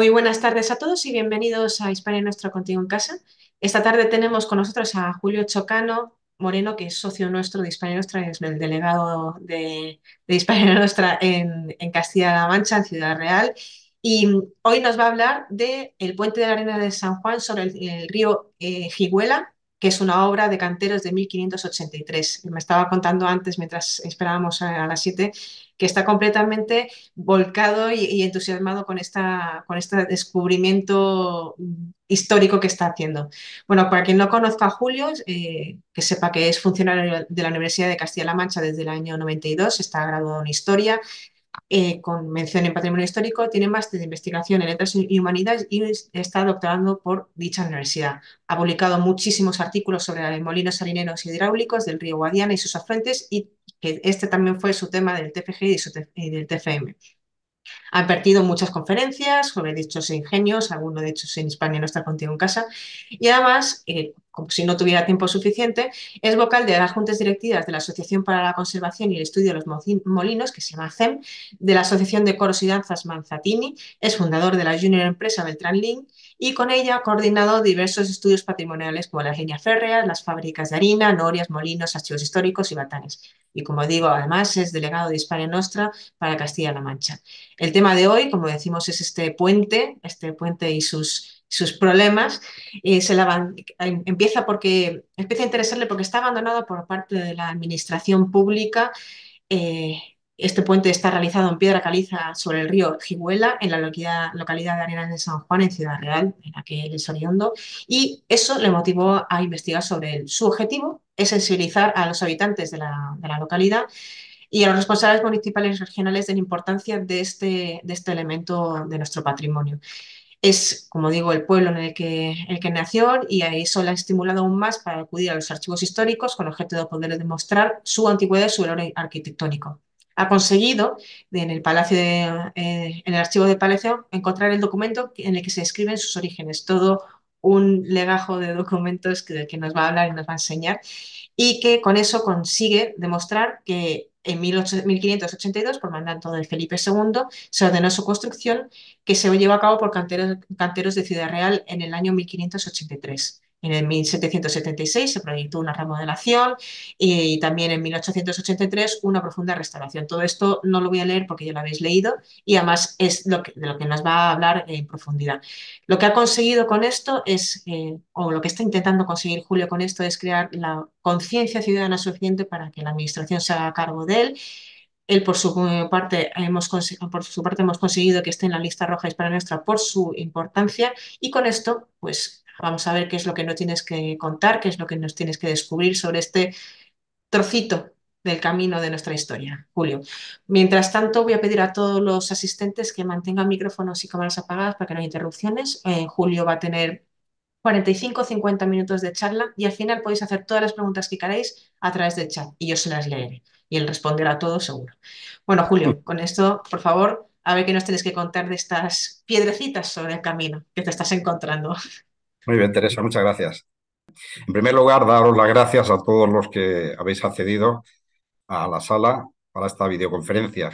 Muy buenas tardes a todos y bienvenidos a Hispania Nuestra Contigo en Casa. Esta tarde tenemos con nosotros a Julio Chocano Moreno, que es socio nuestro de Hispania Nuestra, es el delegado de, Hispania Nuestra en, Castilla-La Mancha, en Ciudad Real. Y hoy nos va a hablar del el puente de la arena de San Juan sobre el, río eh, que es una obra de canteros de 1583. Me estaba contando antes, mientras esperábamos a, las 7, que está completamente volcado y, entusiasmado con, esta, con este descubrimiento mm, histórico que está haciendo. Bueno, para quien no conozca a Julio, eh, que sepa que es funcionario de la Universidad de Castilla-La Mancha desde el año 92, está graduado en Historia, eh, con mención en patrimonio histórico, tiene máster de investigación en letras y humanidades y está doctorando por dicha universidad. Ha publicado muchísimos artículos sobre molinos salineros y hidráulicos del río Guadiana y sus afluentes y que este también fue su tema del TFG y del TFM. Ha impartido muchas conferencias sobre dichos ingenios, alguno de ellos en España no está contigo en casa, y además, eh, como si no tuviera tiempo suficiente, es vocal de las juntas directivas de la Asociación para la Conservación y el Estudio de los Molinos, que se llama CEM, de la Asociación de Coros y Danzas Manzatini, es fundador de la Junior Empresa Beltrán Link y con ella ha coordinado diversos estudios patrimoniales como las líneas férreas, las fábricas de harina, norias, molinos, archivos históricos y batanes. Y como digo, además es delegado de Hispania Nostra para Castilla-La Mancha. El tema de hoy, como decimos, es este puente, este puente y sus sus problemas, eh, se em, empieza, porque, empieza a interesarle porque está abandonado por parte de la administración pública eh, este puente está realizado en piedra caliza sobre el río Jihuela, en la localidad, de Arenas de San Juan, en Ciudad Real, en la que él es oriundo, y eso le motivó a investigar sobre él. Su objetivo es sensibilizar a los habitantes de la, localidad y a los responsables municipales y regionales de la importancia de este, de este elemento de nuestro patrimonio es, como digo, el pueblo en el que, el nació y a eso le ha estimulado aún más para acudir a los archivos históricos con objeto de poder demostrar su antigüedad y su valor arquitectónico ha conseguido en el Palacio eh, en el archivo de Palacio encontrar el documento en el que se escriben sus orígenes, todo un legajo de documentos que, que nos va a hablar y nos va a enseñar, y que con eso consigue demostrar que en 1582, por mandato de Felipe II, se ordenó su construcción, que se llevó a cabo por canteros, canteros de Ciudad Real en el año 1583. En el 1776 se proyectó una remodelación y, también en 1883 una profunda restauración. Todo esto no lo voy a leer porque ya lo habéis leído y además es de lo que nos va a hablar en profundidad. Lo que ha conseguido con esto es, eh, o lo que está intentando conseguir Julio con esto, es crear la conciencia ciudadana suficiente para que la administración se haga cargo de él él por su parte hemos por su parte hemos conseguido que esté en la lista roja hispana nuestra por su importancia y con esto pues Vamos a ver qué es lo que no tienes que contar, qué es lo que nos tienes que descubrir sobre este trocito del camino de nuestra historia, Julio. Mientras tanto, voy a pedir a todos los asistentes que mantengan micrófonos y cámaras apagadas para que no haya interrupciones. Eh, Julio va a tener 45-50 minutos de charla y al final podéis hacer todas las preguntas que queráis a través del chat y yo se las leeré y él responderá todo seguro. Bueno, Julio, mm. con esto, por favor, a ver qué nos tienes que contar de estas piedrecitas sobre el camino que te estás encontrando. Muy bien, Teresa, muchas gracias. En primer lugar, daros las gracias a todos los que habéis accedido a la sala para esta videoconferencia.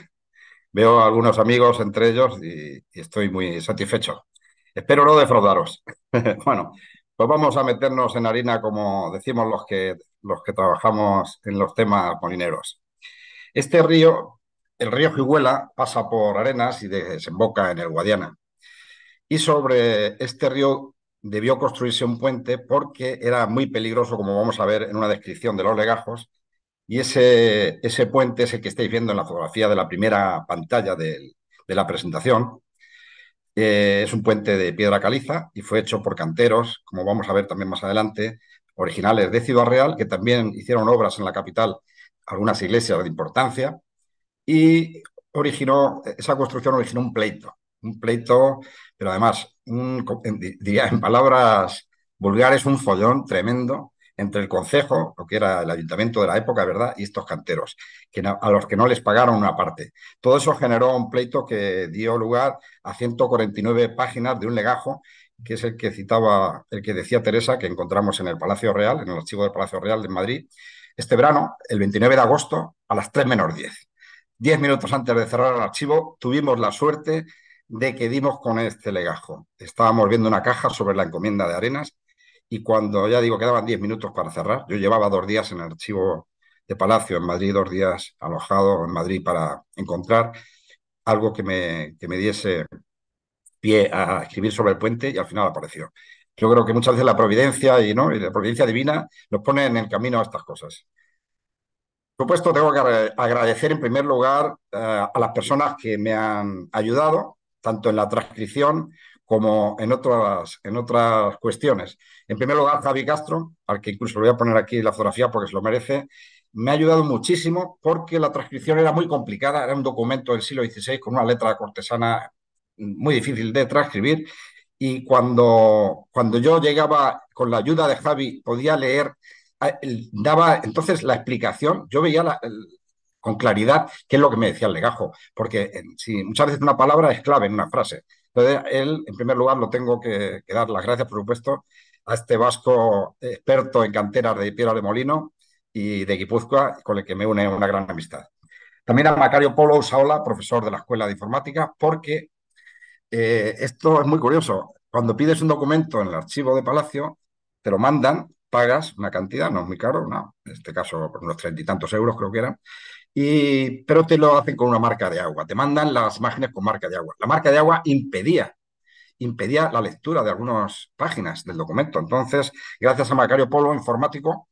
Veo a algunos amigos entre ellos y, estoy muy satisfecho. Espero no defraudaros. bueno, pues vamos a meternos en harina, como decimos los que, los que trabajamos en los temas polineros. Este río, el río Jiguela, pasa por Arenas y desemboca en el Guadiana. Y sobre este río debió construirse un puente porque era muy peligroso, como vamos a ver en una descripción de los legajos, y ese, ese puente ese que estáis viendo en la fotografía de la primera pantalla de, la presentación. Eh, es un puente de piedra caliza y fue hecho por canteros, como vamos a ver también más adelante, originales de Ciudad Real, que también hicieron obras en la capital, algunas iglesias de importancia, y originó, esa construcción originó un pleito, un pleito pero además, diría en palabras vulgares, un follón tremendo entre el concejo, lo que era el ayuntamiento de la época, ¿verdad? Y estos canteros, que a los que no les pagaron una parte. Todo eso generó un pleito que dio lugar a 149 páginas de un legajo, que es el que citaba, el que decía Teresa, que encontramos en el Palacio Real, en el archivo del Palacio Real de Madrid, este verano, el 29 de agosto, a las 3 menos 10. Diez minutos antes de cerrar el archivo, tuvimos la suerte de que dimos con este legajo. Estábamos viendo una caja sobre la encomienda de Arenas y cuando, ya digo, quedaban 10 minutos para cerrar, yo llevaba dos días en el archivo de Palacio en Madrid, dos días alojado en Madrid para encontrar algo que me, me diese pie a escribir sobre el puente y al final apareció. Yo creo que muchas veces la providencia y, ¿no? la providencia divina nos pone en el camino a estas cosas. Por supuesto, tengo que agradecer en primer lugar eh, a las personas que me han ayudado, tanto en la transcripción como en otras, en otras cuestiones. En primer lugar, Javi Castro, al que incluso le voy a poner aquí la fotografía porque se lo merece, me ha ayudado muchísimo porque la transcripción era muy complicada, era un documento del siglo XVI con una letra cortesana muy difícil de transcribir y cuando, cuando yo llegaba con la ayuda de Javi podía leer, eh, daba entonces la explicación, yo veía la, con claridad qué es lo que me decía el legajo, porque eh, si muchas veces una palabra es clave en una frase. Entonces, él, en primer lugar, lo tengo que, dar las gracias, por supuesto, a este vasco experto en canteras de piedra de molino y de Guipúzcoa, con el que me une una gran amistad. También a Macario Polo Saola, profesor de la Escuela de Informática, porque eh, esto es muy curioso. Cuando pides un documento en el archivo de Palacio, te lo mandan, pagas una cantidad, no es muy caro, en este caso unos treinta y tantos euros creo que eran, y, pero te lo hacen con una marca de agua, te mandan las imágenes con marca de agua. La marca de agua impedía, impedía la lectura de algunas páginas del documento. Entonces, gracias a Macario Polo, informático,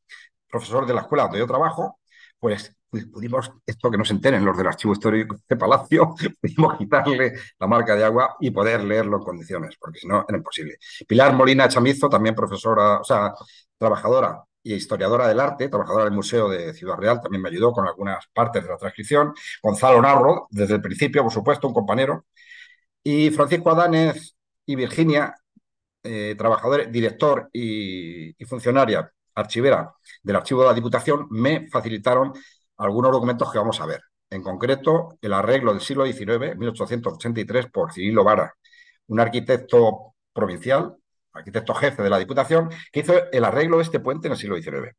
profesor de la escuela donde yo trabajo, pues, pues pudimos, esto que no se enteren los del archivo histórico de Palacio, pudimos quitarle la marca de agua y poder leerlo en condiciones, porque si no era imposible. Pilar Molina Chamizo, también profesora, o sea, trabajadora y historiadora del arte, trabajadora del Museo de Ciudad Real, también me ayudó con algunas partes de la transcripción. Gonzalo Narro, desde el principio, por supuesto, un compañero. Y Francisco Adánez y Virginia, eh, director y, funcionaria archivera del Archivo de la Diputación, me facilitaron algunos documentos que vamos a ver. En concreto, el arreglo del siglo XIX, 1883, por Cirilo Vara, un arquitecto provincial arquitecto jefe de la Diputación, que hizo el arreglo de este puente en el siglo XIX.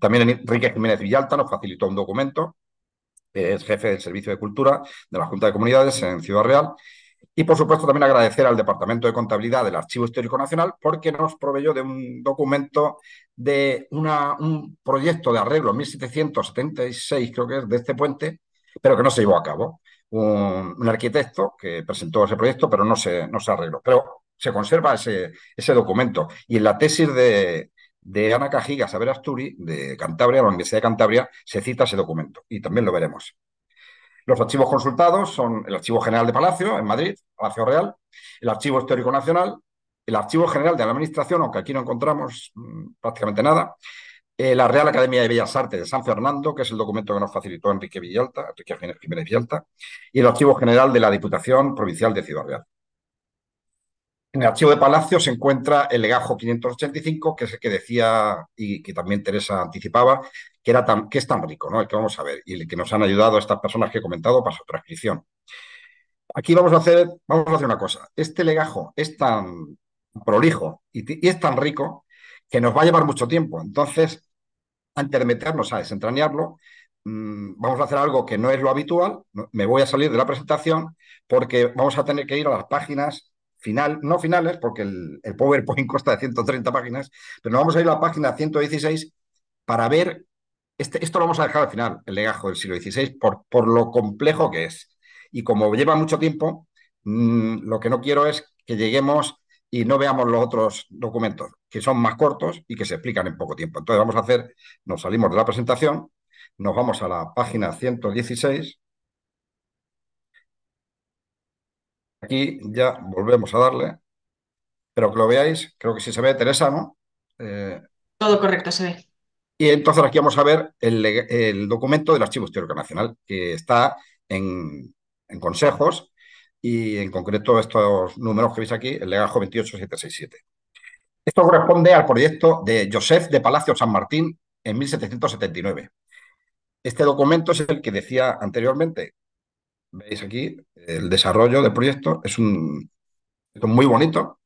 También Enrique Jiménez Villalta nos facilitó un documento, es jefe del Servicio de Cultura de la Junta de Comunidades en Ciudad Real. Y por supuesto también agradecer al Departamento de Contabilidad del Archivo Histórico Nacional porque nos proveyó de un documento de un proyecto de arreglo en 1776, creo que es, de este puente, pero que no se llevó a cabo. Un, un, arquitecto que presentó ese proyecto, pero no se, no se arregló. Pero se conserva ese, documento. Y en la tesis de, Ana Cajiga Saber Asturi, de Cantabria, la Universidad de Cantabria, se cita ese documento y también lo veremos. Los archivos consultados son el Archivo General de Palacio, en Madrid, Palacio Real, el Archivo Histórico Nacional, el Archivo General de la Administración, aunque aquí no encontramos mm, prácticamente nada, eh, la Real Academia de Bellas Artes de San Fernando, que es el documento que nos facilitó Enrique Villalta, Enrique Jiménez Villalta, y el Archivo General de la Diputación Provincial de Ciudad Real. En el archivo de Palacio se encuentra el legajo 585, que es el que decía y que también Teresa anticipaba, que, era es tan rico, ¿no? El que vamos a ver, y el que nos han ayudado estas personas que he comentado para su transcripción. Aquí vamos a hacer, vamos a hacer una cosa. Este legajo es tan prolijo y, y es tan rico que nos va a llevar mucho tiempo. Entonces, antes de meternos a desentrañarlo, mm, vamos a hacer algo que no es lo habitual, me voy a salir de la presentación porque vamos a tener que ir a las páginas final, no finales, porque el, PowerPoint consta de 130 páginas, pero nos vamos a ir a la página 116 para ver, este, esto lo vamos a dejar al final, el legajo del siglo XVI, por, por lo complejo que es. Y como lleva mucho tiempo, mm, lo que no quiero es que lleguemos y no veamos los otros documentos, que son más cortos y que se explican en poco tiempo. Entonces vamos a hacer, nos salimos de la presentación, nos vamos a la página 116 Aquí ya volvemos a darle, pero que lo veáis, creo que sí se ve, Teresa, ¿no? Eh, Todo correcto, se ve. Y entonces aquí vamos a ver el, documento del Archivo Histórico Nacional, que está en, consejos y en concreto estos números que veis aquí, el legajo 28767. Esto corresponde al proyecto de Joseph de Palacio San Martín en 1779. Este documento es el que decía anteriormente, Veis aquí el desarrollo del proyecto. Es un muy bonito.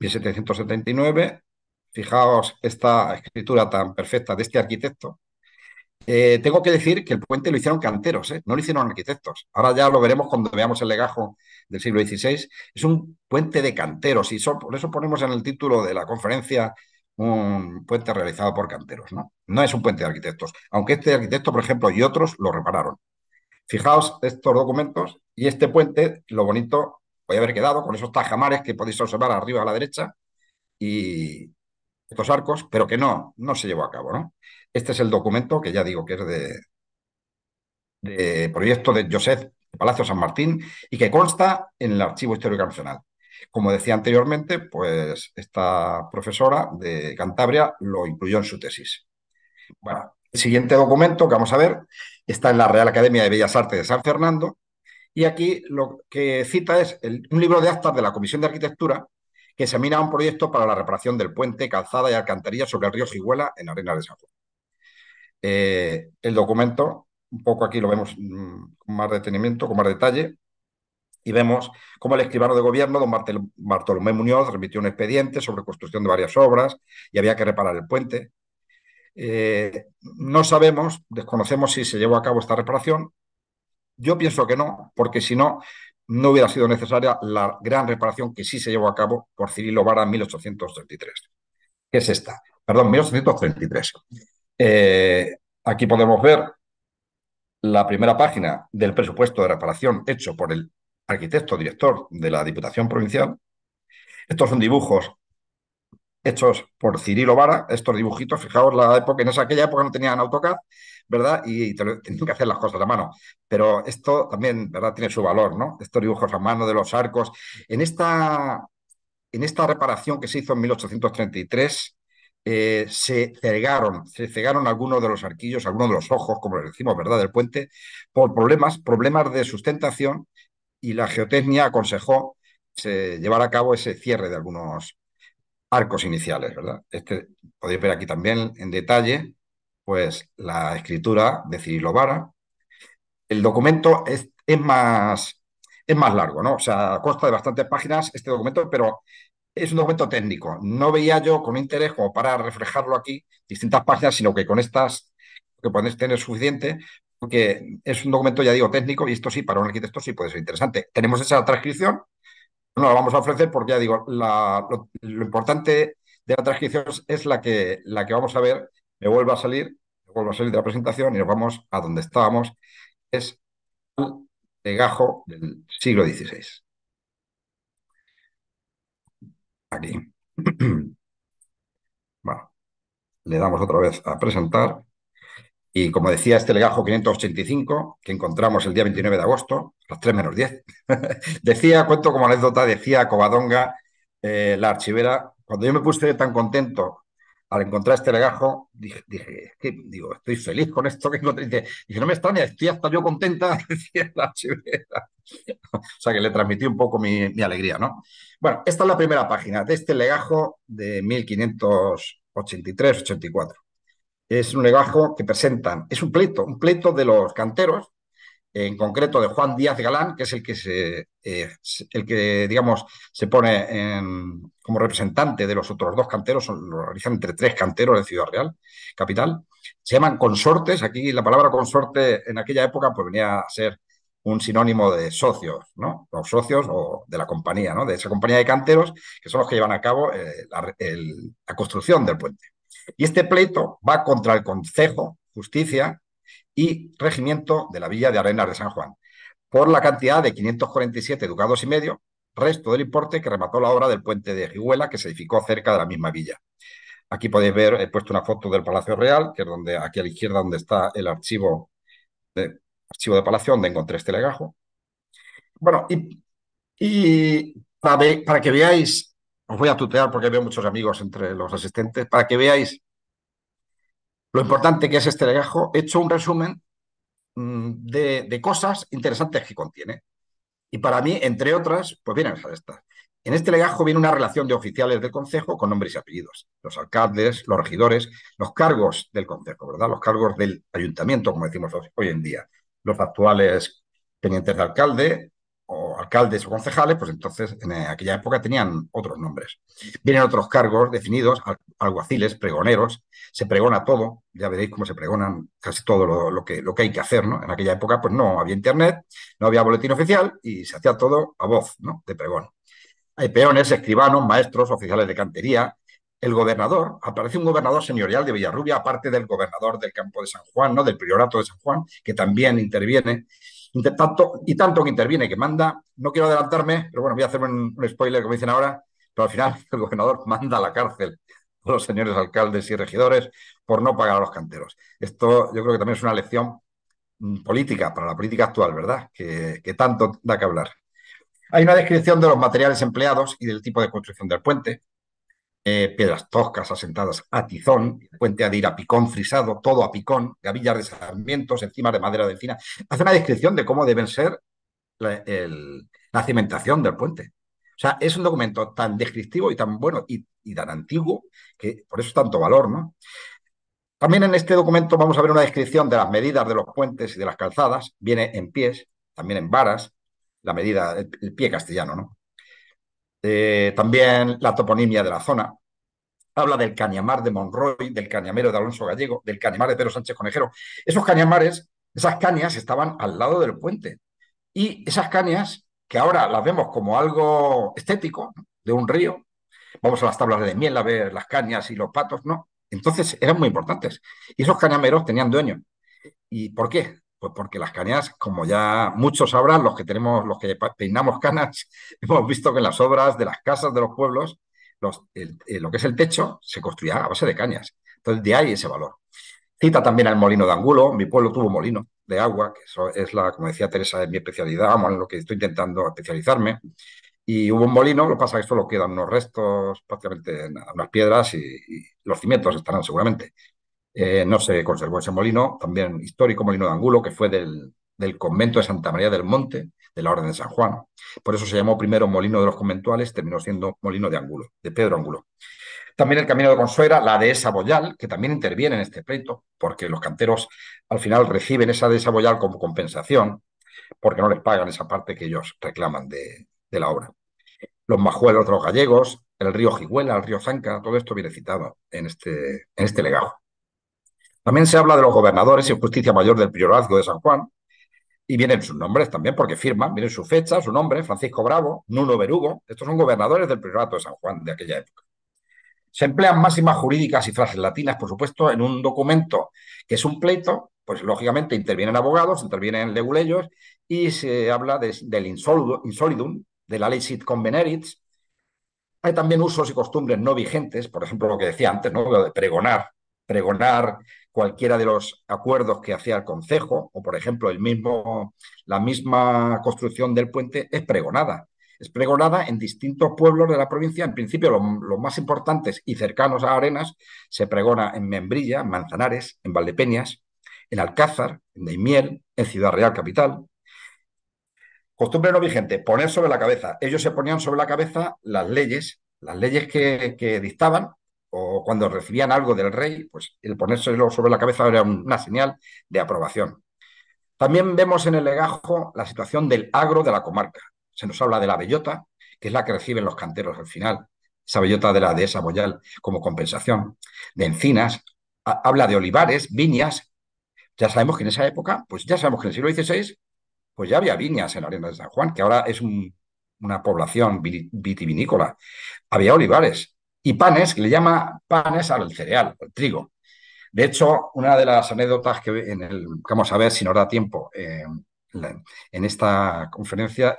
1779. Fijaos esta escritura tan perfecta de este arquitecto. Eh, tengo que decir que el puente lo hicieron canteros, ¿eh? no lo hicieron arquitectos. Ahora ya lo veremos cuando veamos el legajo del siglo XVI. Es un puente de canteros y por eso ponemos en el título de la conferencia un puente realizado por canteros. No, no es un puente de arquitectos, aunque este arquitecto, por ejemplo, y otros lo repararon. Fijaos estos documentos y este puente, lo bonito, voy a haber quedado con esos tajamares que podéis observar arriba a la derecha y estos arcos, pero que no, no se llevó a cabo. ¿no? Este es el documento que ya digo que es de, de proyecto de Josep Palacio San Martín y que consta en el Archivo Histórico Nacional. Como decía anteriormente, pues esta profesora de Cantabria lo incluyó en su tesis. Bueno, el siguiente documento que vamos a ver está en la Real Academia de Bellas Artes de San Fernando y aquí lo que cita es un libro de actas de la Comisión de Arquitectura que examina un proyecto para la reparación del puente, calzada y alcantarilla sobre el río Giguela en Arena de San eh, el documento, un poco aquí lo vemos mm, con más detenimiento, con más detalle, y vemos cómo el escribano de gobierno, don Bartolomé Muñoz, remitió un expediente sobre construcción de varias obras y había que reparar el puente. Eh, no sabemos, desconocemos si se llevó a cabo esta reparación. Yo pienso que no, porque si no, no hubiera sido necesaria la gran reparación que sí se llevó a cabo por Cirilo Vara en 1833, es esta, perdón, 1833. Eh, aquí podemos ver la primera página del presupuesto de reparación hecho por el arquitecto director de la Diputación Provincial. Estos son dibujos hechos por Cirilo Vara, estos dibujitos, fijaos la época, en esa, aquella época no tenían AutoCAD, ¿verdad? Y, tenían que hacer las cosas a mano. Pero esto también, ¿verdad? Tiene su valor, ¿no? Estos dibujos a mano de los arcos. En esta, en esta reparación que se hizo en 1833, eh, se cegaron, se cegaron algunos de los arquillos, algunos de los ojos, como les decimos, ¿verdad?, del puente, por problemas, problemas de sustentación, y la geotecnia aconsejó eh, llevar a cabo ese cierre de algunos arcos iniciales, ¿verdad? Este podéis ver aquí también en detalle, pues la escritura de Cirilo Vara. El documento es, más, es más largo, ¿no? O sea, consta de bastantes páginas este documento, pero es un documento técnico. No veía yo con interés como para reflejarlo aquí, distintas páginas, sino que con estas que podéis tener suficiente, porque es un documento, ya digo, técnico y esto sí, para un arquitecto sí puede ser interesante. Tenemos esa transcripción no la vamos a ofrecer porque ya digo, lo, importante de la transcripción es la que, la que vamos a ver, me vuelvo a salir, me a salir de la presentación y nos vamos a donde estábamos, es el pegajo del siglo XVI. Aquí. Bueno, le damos otra vez a presentar. Y como decía, este legajo 585, que encontramos el día 29 de agosto, las 3 menos 10, decía, cuento como anécdota, decía Covadonga, eh, la archivera, cuando yo me puse tan contento al encontrar este legajo, dije, digo, estoy feliz con esto que encontré. Dije, no me extraña, estoy hasta yo contenta, decía la archivera. o sea que le transmití un poco mi, mi, alegría, ¿no? Bueno, esta es la primera página de este legajo de 1583-84 es un legajo que presentan, es un pleito, un pleito de los canteros, en concreto de Juan Díaz Galán, que es el que se, eh, el que, digamos, se pone como representante de los otros dos canteros, lo realizan entre tres canteros de Ciudad Real, capital. Se llaman consortes, aquí la palabra consorte en aquella época pues venía a ser un sinónimo de socios, ¿no? Los socios o de la compañía, ¿no? De esa compañía de canteros que son los que llevan a cabo eh, la construcción del puente. Y este pleito va contra el Consejo, Justicia y Regimiento de la Villa de Arenas de San Juan, por la cantidad de 547 ducados y medio, resto del importe que remató la obra del puente de Giguela que se edificó cerca de la misma villa. Aquí podéis ver, he puesto una foto del Palacio Real, que es donde aquí a la izquierda donde está el archivo de, archivo de Palacio, donde encontré este legajo. Bueno, y, para que veáis os voy a tutear porque veo muchos amigos entre los asistentes para que veáis lo importante que es este legajo. He hecho un resumen mm, de, cosas interesantes que contiene. Y para mí, entre otras, pues vienen esas estas. En este legajo viene una relación de oficiales del Consejo con nombres y apellidos. Los alcaldes, los regidores, los cargos del Consejo, ¿verdad? Los cargos del ayuntamiento, como decimos hoy en día. Los actuales tenientes de alcalde, o alcaldes o concejales, pues entonces en aquella época tenían otros nombres. Vienen otros cargos definidos, alguaciles, pregoneros, se pregona todo, ya veréis cómo se pregonan casi todo lo, que, que hay que hacer, ¿no? En aquella época pues no había internet, no había boletín oficial y se hacía todo a voz, ¿no? De pregón. Hay peones, escribanos, maestros, oficiales de cantería, el gobernador, aparece un gobernador señorial de Villarrubia, aparte del gobernador del campo de San Juan, ¿no? Del priorato de San Juan, que también interviene tanto, y tanto que interviene, que manda, no quiero adelantarme, pero bueno, voy a hacer un, spoiler, como dicen ahora, pero al final el gobernador manda a la cárcel a los señores alcaldes y regidores por no pagar a los canteros. Esto yo creo que también es una lección mm, política para la política actual, ¿verdad? que tanto da que hablar. Hay una descripción de los materiales empleados y del tipo de construcción del puente. Eh, piedras toscas asentadas a tizón, puente a a picón frisado, todo a picón, gavillas de sarmientos, encima de madera de encina. Hace una descripción de cómo deben ser la, cimentación del puente. O sea, es un documento tan descriptivo y tan bueno y, tan antiguo que por eso tanto valor, ¿no? También en este documento vamos a ver una descripción de las medidas de los puentes y de las calzadas. Viene en pies, también en varas, la medida, el pie castellano, ¿no? Eh, también la toponimia de la zona. Habla del cañamar de Monroy, del cañamero de Alonso Gallego, del cañamar de Pedro Sánchez Conejero. Esos cañamares, esas cañas estaban al lado del puente. Y esas cañas, que ahora las vemos como algo estético, de un río, vamos a las tablas de miel a ver las cañas y los patos, no. Entonces eran muy importantes. Y esos cañameros tenían dueño ¿Y por qué? Pues porque las cañas, como ya muchos sabrán, los que tenemos, los que peinamos canas, hemos visto que en las obras de las casas de los pueblos, los, eh, lo que es el techo se construía a base de cañas. Entonces, de ahí ese valor. Cita también al molino de Angulo, mi pueblo tuvo molino de agua, que eso es la, como decía Teresa, es mi especialidad, en lo que estoy intentando especializarme. Y hubo un molino, lo que pasa es que solo quedan unos restos, prácticamente unas piedras y, los cimientos estarán seguramente. Eh, no se conservó ese molino, también histórico molino de Angulo, que fue del, convento de Santa María del Monte, de la Orden de San Juan. Por eso se llamó primero Molino de los Conventuales, terminó siendo Molino de Angulo, de Pedro Angulo. También el Camino de Consuera, la dehesa Boyal, que también interviene en este pleito, porque los canteros al final reciben esa dehesa Boyal como compensación, porque no les pagan esa parte que ellos reclaman de, la obra. Los majuelos de los gallegos, el río Jiguela, el río Zanca, todo esto viene citado en este, en este legajo. También se habla de los gobernadores y justicia mayor del priorazgo de San Juan, y vienen sus nombres también, porque firman, vienen su fecha, su nombre, Francisco Bravo, Nuno Berugo, estos son gobernadores del priorato de San Juan de aquella época. Se emplean máximas jurídicas y frases latinas, por supuesto, en un documento que es un pleito, pues lógicamente intervienen abogados, intervienen leguleyos, y se habla del insolidum, de la ley sit convenerit. Hay también usos y costumbres no vigentes, por ejemplo, lo que decía antes, ¿no? de pregonar, pregonar cualquiera de los acuerdos que hacía el Consejo, o por ejemplo, el mismo, la misma construcción del puente es pregonada. Es pregonada en distintos pueblos de la provincia, en principio los, más importantes y cercanos a Arenas, se pregona en Membrilla, en Manzanares, en Valdepeñas, en Alcázar, en Daimiel, en Ciudad Real Capital. Costumbre no vigente, poner sobre la cabeza. Ellos se ponían sobre la cabeza las leyes, las leyes que dictaban o cuando recibían algo del rey, pues el ponérselo sobre la cabeza era una señal de aprobación. También vemos en el legajo la situación del agro de la comarca. Se nos habla de la bellota, que es la que reciben los canteros al final, esa bellota de la dehesa boyal como compensación, de encinas, habla de olivares, viñas. Ya sabemos que en esa época, pues ya sabemos que en el siglo XVI, pues ya había viñas en la arena de San Juan, que ahora es una población vitivinícola. Había olivares, y panes, que le llama panes al cereal, al trigo. De hecho, una de las anécdotas que, en el, vamos a ver si nos da tiempo en esta conferencia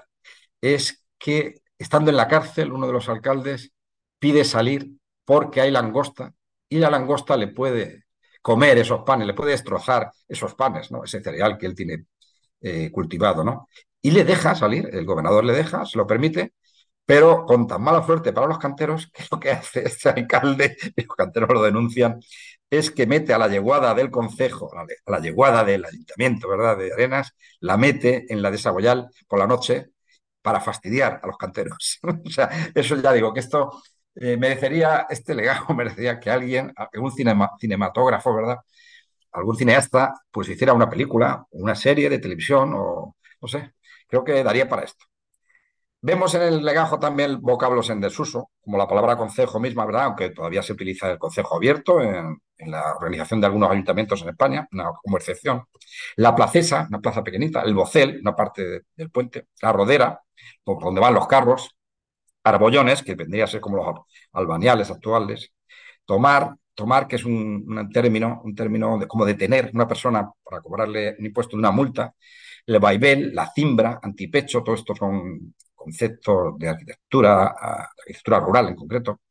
es que estando en la cárcel, uno de los alcaldes pide salir porque hay langosta y la langosta le puede comer esos panes, le puede destrozar esos panes, ¿no? ese cereal que él tiene eh, cultivado. ¿no? Y le deja salir, el gobernador le deja, se lo permite, pero con tan mala suerte para los canteros que lo que hace este alcalde, los canteros lo denuncian, es que mete a la yeguada del concejo, a la yeguada del ayuntamiento, ¿verdad?, de Arenas, la mete en la de por la noche para fastidiar a los canteros. o sea, eso ya digo, que esto eh, merecería, este legado merecería que alguien, un cinematógrafo, ¿verdad?, algún cineasta, pues hiciera una película, una serie de televisión o, no sé, creo que daría para esto. Vemos en el legajo también vocablos en desuso, como la palabra consejo misma, ¿verdad? Aunque todavía se utiliza el consejo abierto en, la organización de algunos ayuntamientos en España, como excepción. La placesa, una plaza pequeñita, el bocel, una parte del puente, la rodera, por donde van los carros, arbollones, que vendría a ser como los albaniales actuales, tomar, tomar, que es un, término, un término de, como detener a una persona para cobrarle un impuesto de una multa, el vaibel, la cimbra, antipecho, todo esto son conceptos de arquitectura, arquitectura rural en concreto,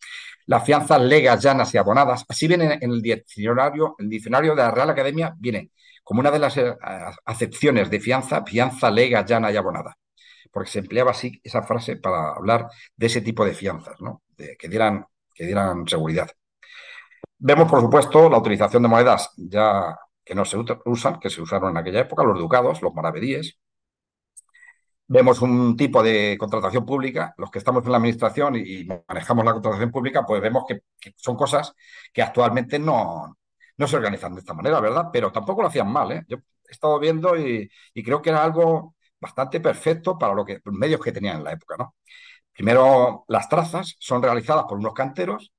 las fianzas legas, llanas y abonadas, así viene en el diccionario, el diccionario de la Real Academia, viene como una de las eh, acepciones de fianza, fianza lega, llana y abonada, porque se empleaba así esa frase para hablar de ese tipo de fianzas, ¿no? De, que, dieran, que dieran seguridad. Vemos, por supuesto, la utilización de monedas ya que no se usan, que se usaron en aquella época, los ducados, los maravedíes, vemos un tipo de contratación pública, los que estamos en la administración y, manejamos la contratación pública, pues vemos que, son cosas que actualmente no, se organizan de esta manera, ¿verdad? Pero tampoco lo hacían mal, ¿eh? Yo he estado viendo y, creo que era algo bastante perfecto para los medios que tenían en la época, ¿no? Primero, las trazas son realizadas por unos canteros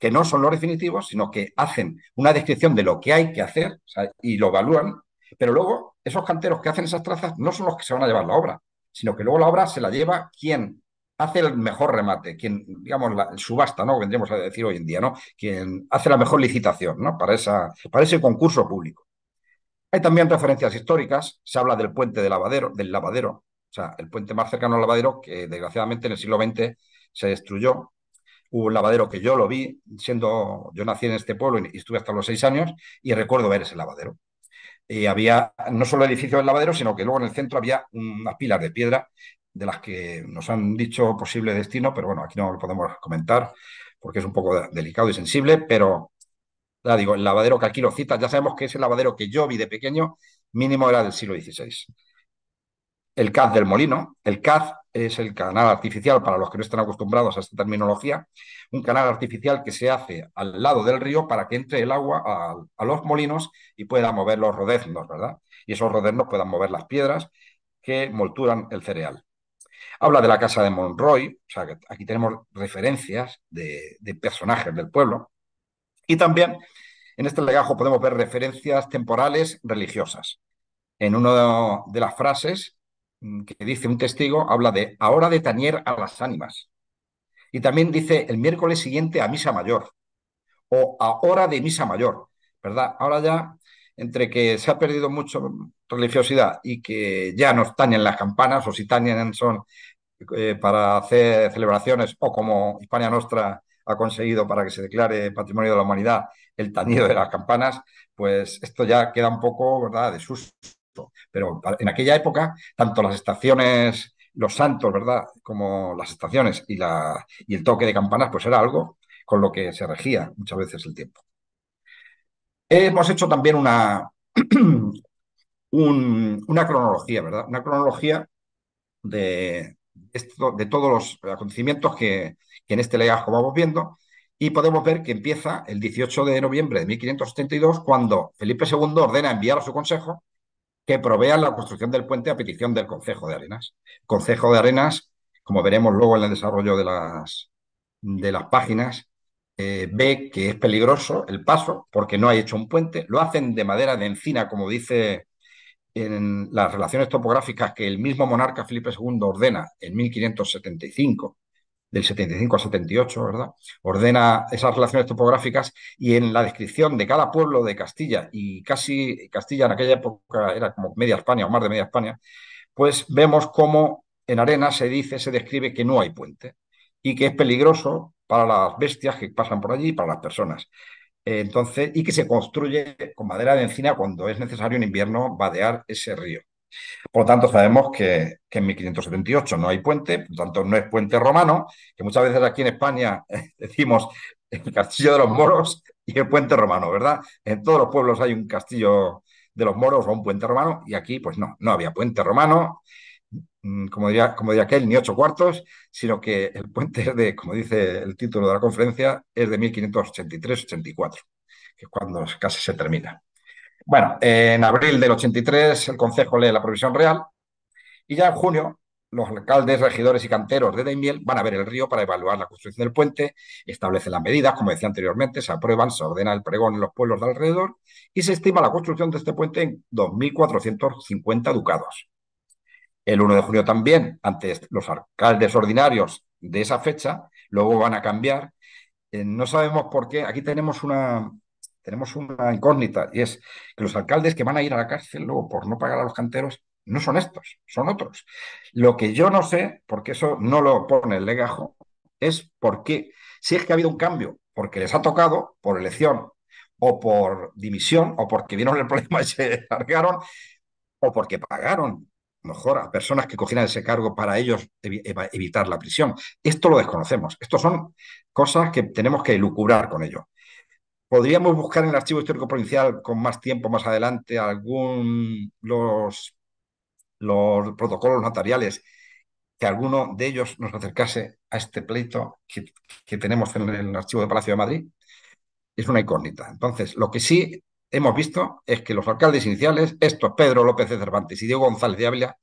que no son los definitivos, sino que hacen una descripción de lo que hay que hacer y lo evalúan, pero luego esos canteros que hacen esas trazas no son los que se van a llevar la obra, sino que luego la obra se la lleva quien hace el mejor remate, quien, digamos, la subasta, ¿no? Vendríamos a decir hoy en día, ¿no? Quien hace la mejor licitación, ¿no? Para, esa, para ese concurso público. Hay también referencias históricas, se habla del puente del lavadero, del lavadero, o sea, el puente más cercano al lavadero que desgraciadamente en el siglo XX se destruyó. Hubo un lavadero que yo lo vi, siendo, yo nací en este pueblo y estuve hasta los seis años y recuerdo ver ese lavadero. Y eh, había no solo el edificio del lavadero, sino que luego en el centro había unas pilas de piedra de las que nos han dicho posible destino, pero bueno, aquí no lo podemos comentar porque es un poco delicado y sensible, pero ya digo, el lavadero que aquí lo cita, ya sabemos que es el lavadero que yo vi de pequeño, mínimo era del siglo XVI. El CAZ del Molino, el CAZ es el canal artificial, para los que no están acostumbrados a esta terminología, un canal artificial que se hace al lado del río para que entre el agua a, los molinos y pueda mover los rodeznos, ¿verdad? Y esos rodeznos puedan mover las piedras que molturan el cereal. Habla de la casa de Monroy, o sea aquí tenemos referencias de, de personajes del pueblo. Y también en este legajo podemos ver referencias temporales religiosas. En una de las frases Mm, que dice un testigo, habla de ahora de tañer a las ánimas. Y también dice el miércoles siguiente a misa mayor o a hora de misa mayor, ¿verdad? Ahora ya, entre que se ha perdido mucho religiosidad y que ya no tañen las campanas o si tañen son eh, para hacer celebraciones o como Hispania Nostra ha conseguido para que se declare Patrimonio de la Humanidad el tañido de las campanas, pues esto ya queda un poco, ¿verdad?, de sus pero en aquella época, tanto las estaciones, los santos, ¿verdad? Como las estaciones y, la, el toque de campanas, pues era algo con lo que se regía muchas veces el tiempo. Hemos hecho también una, una cronología, ¿verdad? Una cronología de, esto, de todos los acontecimientos que, que en este legajo vamos viendo y podemos ver que empieza el 18 de noviembre de 1572 cuando Felipe II ordena enviar a su consejo que provea la construcción del puente a petición del Consejo de Arenas. Consejo de Arenas, como veremos luego en el desarrollo de las, de las páginas, eh, ve que es peligroso el paso porque no hay hecho un puente, lo hacen de madera de encina, como dice en las relaciones topográficas que el mismo monarca Felipe II ordena en 1575 del 75 al 78, ¿verdad? Ordena esas relaciones topográficas y en la descripción de cada pueblo de Castilla, y casi Castilla en aquella época era como media España o más de media España, pues vemos cómo en arena se dice, se describe que no hay puente y que es peligroso para las bestias que pasan por allí y para las personas. Eh, entonces, y que se construye con madera de encina cuando es necesario en invierno vadear ese río. Por lo tanto, sabemos que, en 1578 no hay puente, por lo tanto, no es puente romano, que muchas veces aquí en España decimos el castillo de los moros y el puente romano, ¿verdad? En todos los pueblos hay un castillo de los moros o un puente romano, y aquí, pues no, no había puente romano, mm, como diría, como diría aquel, ni ocho cuartos, sino que el puente es de, como dice el título de la conferencia, es de 1583-84, que es cuando casi se termina. Bueno, en abril del 83 el Consejo lee la provisión real y ya en junio los alcaldes, regidores y canteros de Daimiel van a ver el río para evaluar la construcción del puente, establecen las medidas, como decía anteriormente, se aprueban, se ordena el pregón en los pueblos de alrededor y se estima la construcción de este puente en 2.450 ducados. El 1 de junio también, ante los alcaldes ordinarios de esa fecha, luego van a cambiar. Eh, no sabemos por qué, aquí tenemos una, tenemos una incógnita y es que los alcaldes que van a ir a la cárcel luego por no pagar a los canteros no son estos, son otros. Lo que yo no sé, porque eso no lo pone el legajo, es por qué, si es que ha habido un cambio, porque les ha tocado por elección o por dimisión o porque vieron el problema y se largaron o porque pagaron mejor a personas que cogieran ese cargo para ellos evitar la prisión. Esto lo desconocemos. Estas son cosas que tenemos que lucubrar con ello. Podríamos buscar en el Archivo Histórico Provincial con más tiempo más adelante algún los, protocolos notariales que alguno de ellos nos acercase a este pleito que, tenemos en el archivo de Palacio de Madrid, es una incógnita. Entonces, lo que sí hemos visto es que los alcaldes iniciales, estos Pedro López de Cervantes y Diego González de Ávila,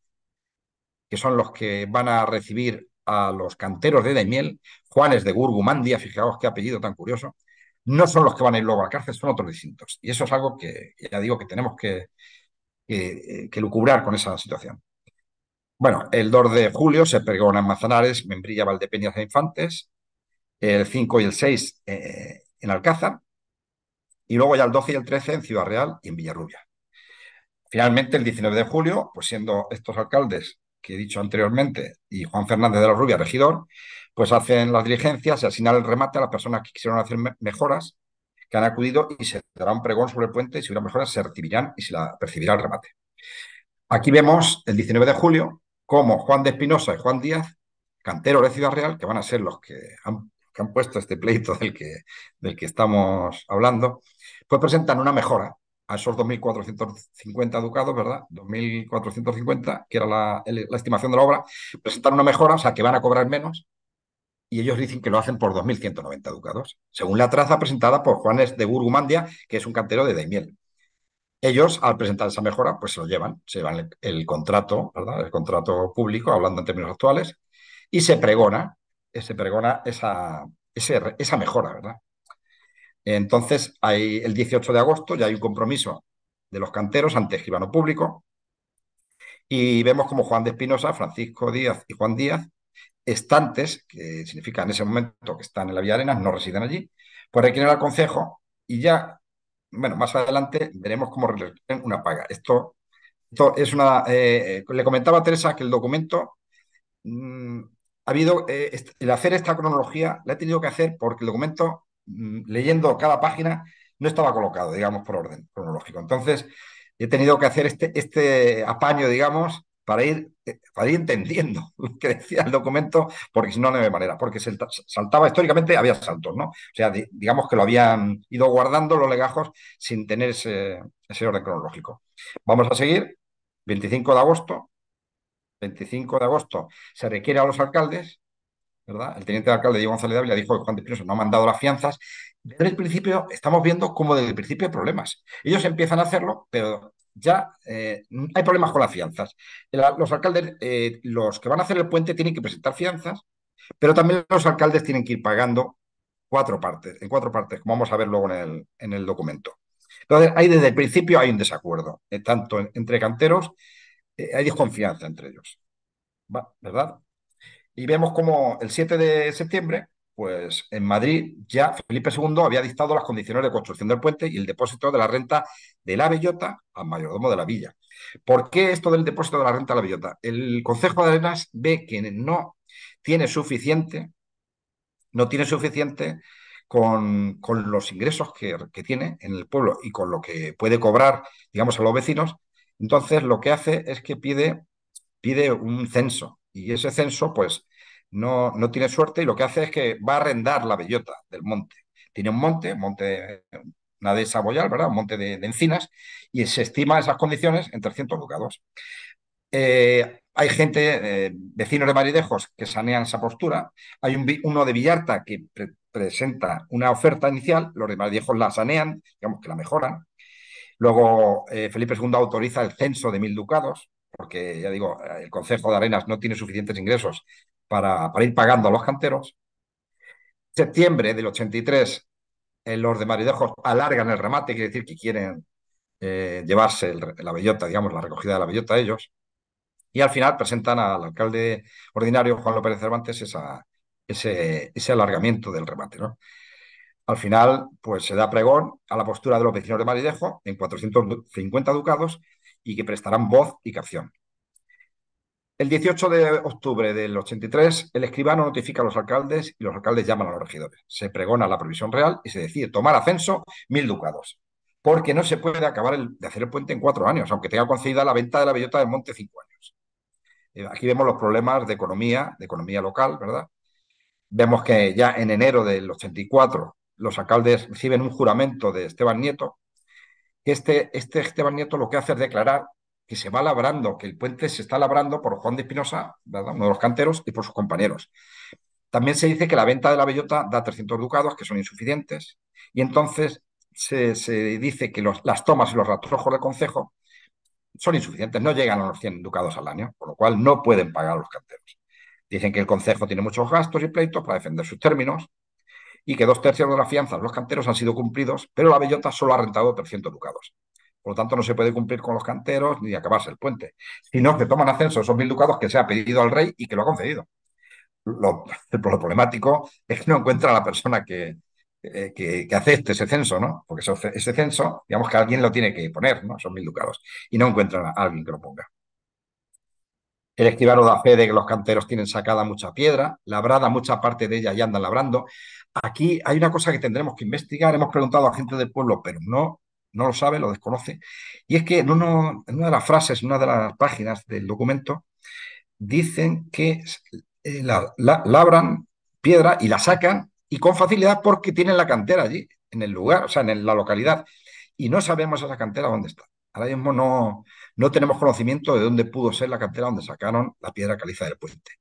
que son los que van a recibir a los canteros de Daimiel, Juanes de Gurgumandia, fijaos qué apellido tan curioso, no son los que van a ir luego a cárcel, son otros distintos. Y eso es algo que, ya digo, que tenemos que, que, eh, lucubrar con esa situación. Bueno, el 2 de julio se pegó en Manzanares, Membrilla, Valdepeñas e Infantes, el 5 y el 6 eh, en Alcázar, y luego ya el 12 y el 13 en Ciudad Real y en Villarrubia. Finalmente, el 19 de julio, pues siendo estos alcaldes que he dicho anteriormente y Juan Fernández de la Rubia, regidor, pues hacen las diligencias y asignan el remate a las personas que quisieron hacer mejoras, que han acudido y se dará un pregón sobre el puente y si hubiera mejoras se recibirán y se la percibirá el remate. Aquí vemos el 19 de julio cómo Juan de Espinosa y Juan Díaz, canteros de Ciudad Real, que van a ser los que han, que han puesto este pleito del que, del que estamos hablando, pues presentan una mejora a esos 2.450 ducados, ¿verdad? 2.450, que era la, estimación de la obra, presentan una mejora, o sea, que van a cobrar menos, y ellos dicen que lo hacen por 2.190 ducados, según la traza presentada por Juanes de Burgumandia, que es un cantero de Daimiel. Ellos, al presentar esa mejora, pues se lo llevan, se llevan el, contrato, ¿verdad? El contrato público, hablando en términos actuales, y se pregona, se pregona esa mejora, ¿verdad? Entonces, hay, el 18 de agosto ya hay un compromiso de los canteros ante escribano público y vemos como Juan de Espinosa, Francisco Díaz y Juan Díaz, estantes, que significa en ese momento que están en la Vía Arenas, no residen allí, pues requieren al Consejo y ya, bueno, más adelante veremos cómo requieren una paga. Esto, esto es una... Eh, le comentaba a Teresa que el documento... Mm, ha habido, eh, el hacer esta cronología la he tenido que hacer porque el documento Mm, leyendo cada página, no estaba colocado, digamos, por orden cronológico. Entonces, he tenido que hacer este, este apaño, digamos, para ir, para ir entendiendo lo que decía el documento, porque si no, no había manera, porque saltaba históricamente, había saltos, ¿no? O sea, digamos que lo habían ido guardando los legajos sin tener ese, ese orden cronológico. Vamos a seguir, 25 de agosto, 25 de agosto se requiere a los alcaldes el teniente de alcalde Diego González Ávila dijo que Juan de Pinoso no ha mandado las fianzas. Desde el principio estamos viendo como desde el principio hay problemas. Ellos empiezan a hacerlo, pero ya eh, hay problemas con las fianzas. Los alcaldes, eh, los que van a hacer el puente, tienen que presentar fianzas, pero también los alcaldes tienen que ir pagando cuatro partes, en cuatro partes, como vamos a ver luego en el, documento. Entonces, ahí desde el principio hay un desacuerdo, eh, tanto entre canteros, hay desconfianza entre ellos. ¿Verdad? Y vemos como el 7 de septiembre, pues en Madrid ya Felipe II había dictado las condiciones de construcción del puente y el depósito de la renta de la bellota al mayordomo de la villa. ¿Por qué esto del depósito de la renta de la bellota? El Consejo de Arenas ve que no tiene suficiente, no tiene suficiente con, los ingresos que, tiene en el pueblo y con lo que puede cobrar, digamos, a los vecinos. Entonces lo que hace es que pide, pide un censo, y ese censo, pues, no, tiene suerte y lo que hace es que va a arrendar la bellota del monte. Tiene un monte, un monte, una de saboyal, ¿verdad? Un monte de, encinas, y se estima esas condiciones en 300 ducados. Eh, hay gente, eh, vecinos de Maridejos, que sanean esa postura. Hay uno de Villarta que presenta una oferta inicial, los de Maridejos la sanean, digamos que la mejoran. Luego eh, Felipe II autoriza el censo de mil ducados, porque ya digo, el Consejo de Arenas no tiene suficientes ingresos para, ir pagando a los canteros. Septiembre del 83, eh, los de Maridejos alargan el remate, quiere decir que quieren eh, llevarse la bellota, digamos, la recogida de la bellota a ellos. Y al final presentan al alcalde ordinario, Juan López Cervantes, ese, alargamiento del remate. ¿no? Al final, pues se da pregón a la postura de los vecinos de Maridejo en 450 ducados y que prestarán voz y capción. El 18 de octubre del 83, el escribano notifica a los alcaldes y los alcaldes llaman a los regidores. Se pregona la provisión real y se decide tomar ascenso mil ducados, porque no se puede acabar de hacer el puente en cuatro años, aunque tenga concedida la venta de la bellota de monte cinco años. Eh, aquí vemos los problemas de economía, de economía local, ¿verdad? Vemos que ya en enero del 84 los alcaldes reciben un juramento de Esteban Nieto este, este Esteban Nieto lo que hace es declarar que se va labrando, que el puente se está labrando por Juan de Espinosa, uno de los canteros, y por sus compañeros. También se dice que la venta de la bellota da 300 ducados, que son insuficientes, y entonces se, dice que las tomas y los rastrojos del concejo son insuficientes, no llegan a los 100 ducados al año, por lo cual no pueden pagar los canteros. Dicen que el concejo tiene muchos gastos y pleitos para defender sus términos, y que dos tercios de las fianzas los canteros han sido cumplidos, pero la bellota solo ha rentado 300 ducados. Por lo tanto, no se puede cumplir con los canteros ni acabarse el puente, sino que toman ascenso esos mil ducados que se ha pedido al rey y que lo ha concedido. Lo, problemático es que no encuentra a la persona que, eh, que, acepte este, ese censo, ¿no? Porque ese censo, digamos que alguien lo tiene que poner, ¿no? Son mil ducados. Y no encuentran a alguien que lo ponga. El escribano da fe de que los canteros tienen sacada mucha piedra, labrada mucha parte de ella y andan labrando. Aquí hay una cosa que tendremos que investigar. Hemos preguntado a gente del pueblo, pero no, no lo sabe, lo desconoce. Y es que en, una de las frases, en una de las páginas del documento, dicen que eh, la, labran piedra y la sacan y con facilidad porque tienen la cantera allí, en el lugar, o sea, en la localidad. Y no sabemos esa cantera dónde está. Ahora mismo no, no tenemos conocimiento de dónde pudo ser la cantera donde sacaron la piedra caliza del puente.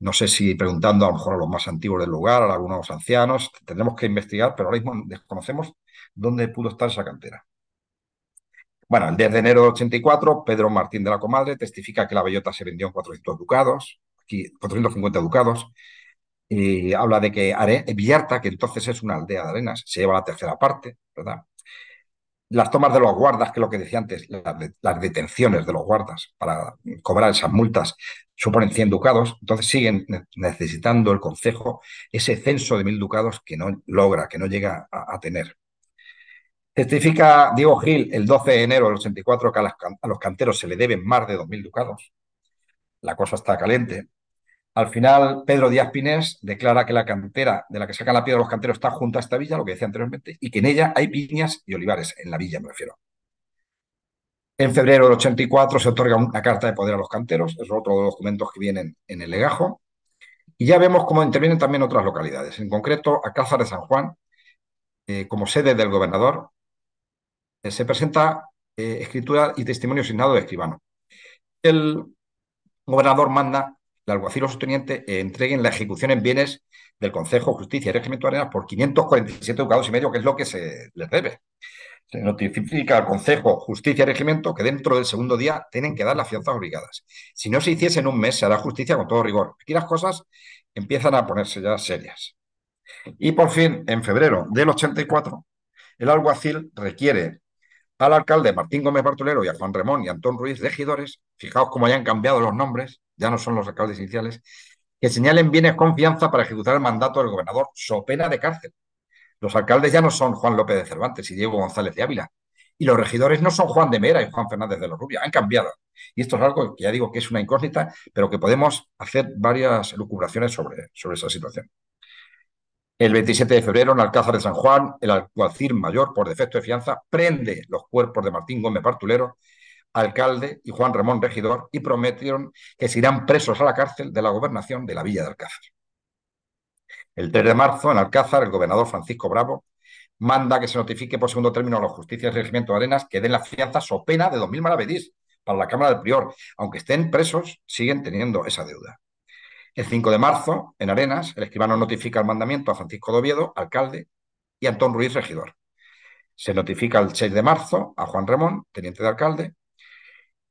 No sé si preguntando a lo mejor a los más antiguos del lugar, a algunos ancianos, tendremos que investigar, pero ahora mismo desconocemos dónde pudo estar esa cantera. Bueno, el 10 de enero de 84, Pedro Martín de la Comadre testifica que la bellota se vendió en 400 ducados, aquí 450 ducados, y habla de que Villarta, que entonces es una aldea de arenas, se lleva la tercera parte, ¿verdad? las tomas de los guardas, que es lo que decía antes, las, detenciones de los guardas para cobrar esas multas suponen 100 ducados, entonces siguen necesitando el Consejo ese censo de mil ducados que no logra, que no llega a, tener. Testifica Diego Gil el 12 de enero del 84 que a los canteros se le deben más de 2.000 ducados. La cosa está caliente. Al final, Pedro Díaz Pinés declara que la cantera de la que sacan la piedra los canteros está junto a esta villa, lo que decía anteriormente, y que en ella hay piñas y olivares, en la villa me refiero. En febrero del 84 se otorga una carta de poder a los canteros, es otro de los documentos que vienen en el legajo. Y ya vemos cómo intervienen también otras localidades, en concreto a Cázar de San Juan, eh, como sede del gobernador, eh, se presenta eh, escritura y testimonio signado de escribano. El gobernador manda alguacil o sosteniente eh, entreguen la ejecución en bienes del Consejo Justicia y Regimiento Arenas por 547 ducados y medio, que es lo que se les debe. Se notifica al Consejo Justicia y Regimiento que dentro del segundo día tienen que dar las fianzas obligadas. Si no se hiciese en un mes, se hará justicia con todo rigor. Aquí las cosas empiezan a ponerse ya serias. Y por fin, en febrero del 84, el alguacil requiere al alcalde Martín Gómez Bartolero y a Juan Remón y Antón Ruiz, regidores, fijaos cómo hayan han cambiado los nombres, ya no son los alcaldes iniciales, que señalen bienes confianza para ejecutar el mandato del gobernador, so pena de cárcel. Los alcaldes ya no son Juan López de Cervantes y Diego González de Ávila, y los regidores no son Juan de Mera y Juan Fernández de los Rubia. han cambiado. Y esto es algo que ya digo que es una incógnita, pero que podemos hacer varias lucubraciones sobre, sobre esa situación. El 27 de febrero, en Alcázar de San Juan, el alguacil mayor, por defecto de fianza, prende los cuerpos de Martín Gómez Partulero, alcalde, y Juan Ramón Regidor, y prometieron que se irán presos a la cárcel de la gobernación de la Villa de Alcázar. El 3 de marzo, en Alcázar, el gobernador Francisco Bravo manda que se notifique por segundo término a la justicias del regimiento de Arenas que den la fianza so pena de 2.000 maravedís para la Cámara del Prior. Aunque estén presos, siguen teniendo esa deuda. El 5 de marzo, en Arenas, el escribano notifica el mandamiento a Francisco Doviedo, alcalde, y a Antón Ruiz, regidor. Se notifica el 6 de marzo a Juan Ramón, teniente de alcalde,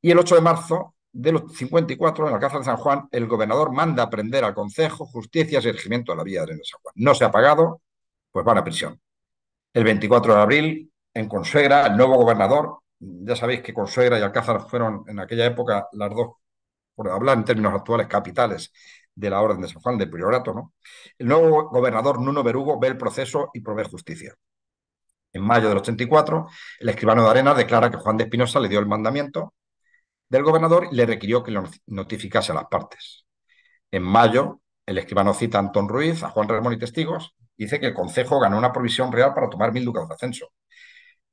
y el 8 de marzo de los 54, en la de San Juan, el gobernador manda prender al Consejo Justicia y Regimiento a la Vía de San Juan. No se ha pagado, pues van a prisión. El 24 de abril, en Consuegra, el nuevo gobernador, ya sabéis que Consuegra y Alcázar fueron en aquella época las dos, por hablar en términos actuales, capitales de la Orden de San Juan, del Priorato, ¿no? El nuevo gobernador Nuno Berugo ve el proceso y provee justicia. En mayo del 84, el escribano de Arenas declara que Juan de Espinosa le dio el mandamiento del gobernador y le requirió que lo notificase a las partes. En mayo, el escribano cita a Antón Ruiz, a Juan Ramón y testigos, dice que el Consejo ganó una provisión real para tomar mil ducados de ascenso.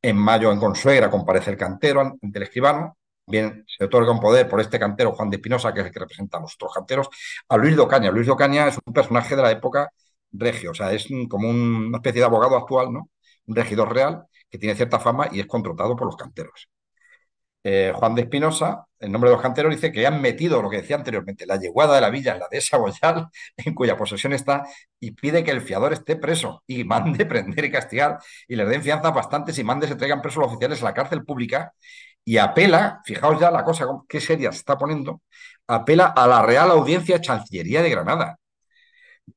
En mayo, en Consuegra, comparece el cantero ante el escribano bien, se otorga un poder por este cantero Juan de Espinosa, que es el que representa a los otros canteros, a Luis de Ocaña. Luis de Ocaña es un personaje de la época regio, o sea, es como una especie de abogado actual, ¿no? Un regidor real que tiene cierta fama y es contratado por los canteros. Eh, Juan de Espinosa, en nombre de los canteros, dice que han metido lo que decía anteriormente, la yeguada de la villa en la de Saboyal, en cuya posesión está, y pide que el fiador esté preso y mande prender y castigar, y le den fianza bastantes y mande se traigan presos los oficiales a la cárcel pública y apela, fijaos ya la cosa, qué seria se está poniendo, apela a la Real Audiencia Chancillería de Granada.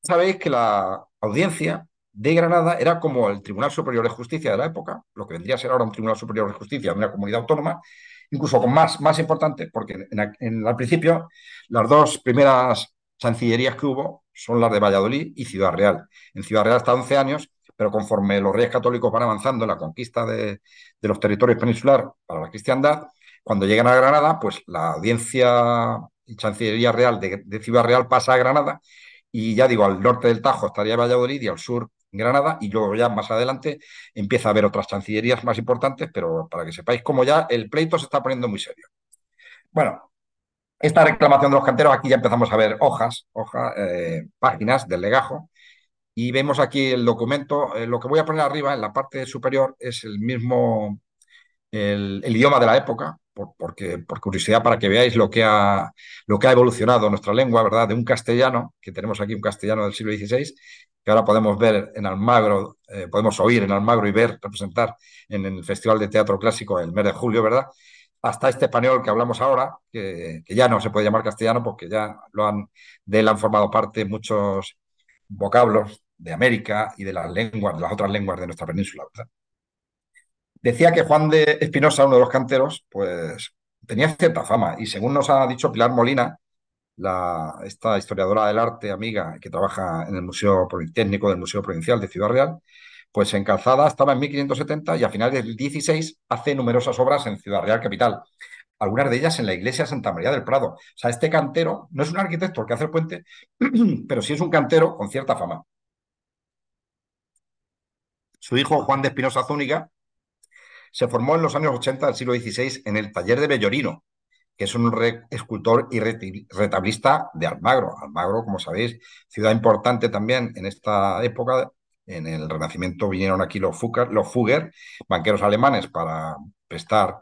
Sabéis que la audiencia de Granada era como el Tribunal Superior de Justicia de la época, lo que vendría a ser ahora un Tribunal Superior de Justicia de una comunidad autónoma, incluso con más, más importante, porque en, al principio las dos primeras chancillerías que hubo son las de Valladolid y Ciudad Real. En Ciudad Real hasta 11 años pero conforme los reyes católicos van avanzando en la conquista de, los territorios peninsulares para la cristiandad, cuando llegan a Granada, pues la audiencia y chancillería real de, de Ciudad Real pasa a Granada y ya digo, al norte del Tajo estaría Valladolid y al sur Granada y luego ya más adelante empieza a haber otras chancillerías más importantes, pero para que sepáis cómo ya el pleito se está poniendo muy serio. Bueno, esta reclamación de los canteros, aquí ya empezamos a ver hojas, hojas, eh, páginas del legajo, y vemos aquí el documento. Eh, lo que voy a poner arriba, en la parte superior, es el mismo, el, idioma de la época, por, porque, por curiosidad, para que veáis lo que, ha, lo que ha evolucionado nuestra lengua, ¿verdad? De un castellano, que tenemos aquí un castellano del siglo XVI, que ahora podemos ver en Almagro, eh, podemos oír en Almagro y ver, representar en el Festival de Teatro Clásico el mes de julio, ¿verdad? Hasta este español que hablamos ahora, que, que ya no se puede llamar castellano porque ya lo han, de él han formado parte muchos vocablos de América y de las lenguas, de las otras lenguas de nuestra península. Decía que Juan de Espinosa, uno de los canteros, pues tenía cierta fama y según nos ha dicho Pilar Molina, la, esta historiadora del arte, amiga que trabaja en el Museo Politécnico del Museo Provincial de Ciudad Real, pues en Calzada estaba en 1570 y a finales del 16 hace numerosas obras en Ciudad Real Capital algunas de ellas en la iglesia de Santa María del Prado. O sea, este cantero no es un arquitecto el que hace el puente, pero sí es un cantero con cierta fama. Su hijo Juan de Espinosa Zúñiga se formó en los años 80 del siglo XVI en el taller de Bellorino, que es un escultor y retablista de Almagro. Almagro, como sabéis, ciudad importante también en esta época. En el Renacimiento vinieron aquí los los Fugger banqueros alemanes, para prestar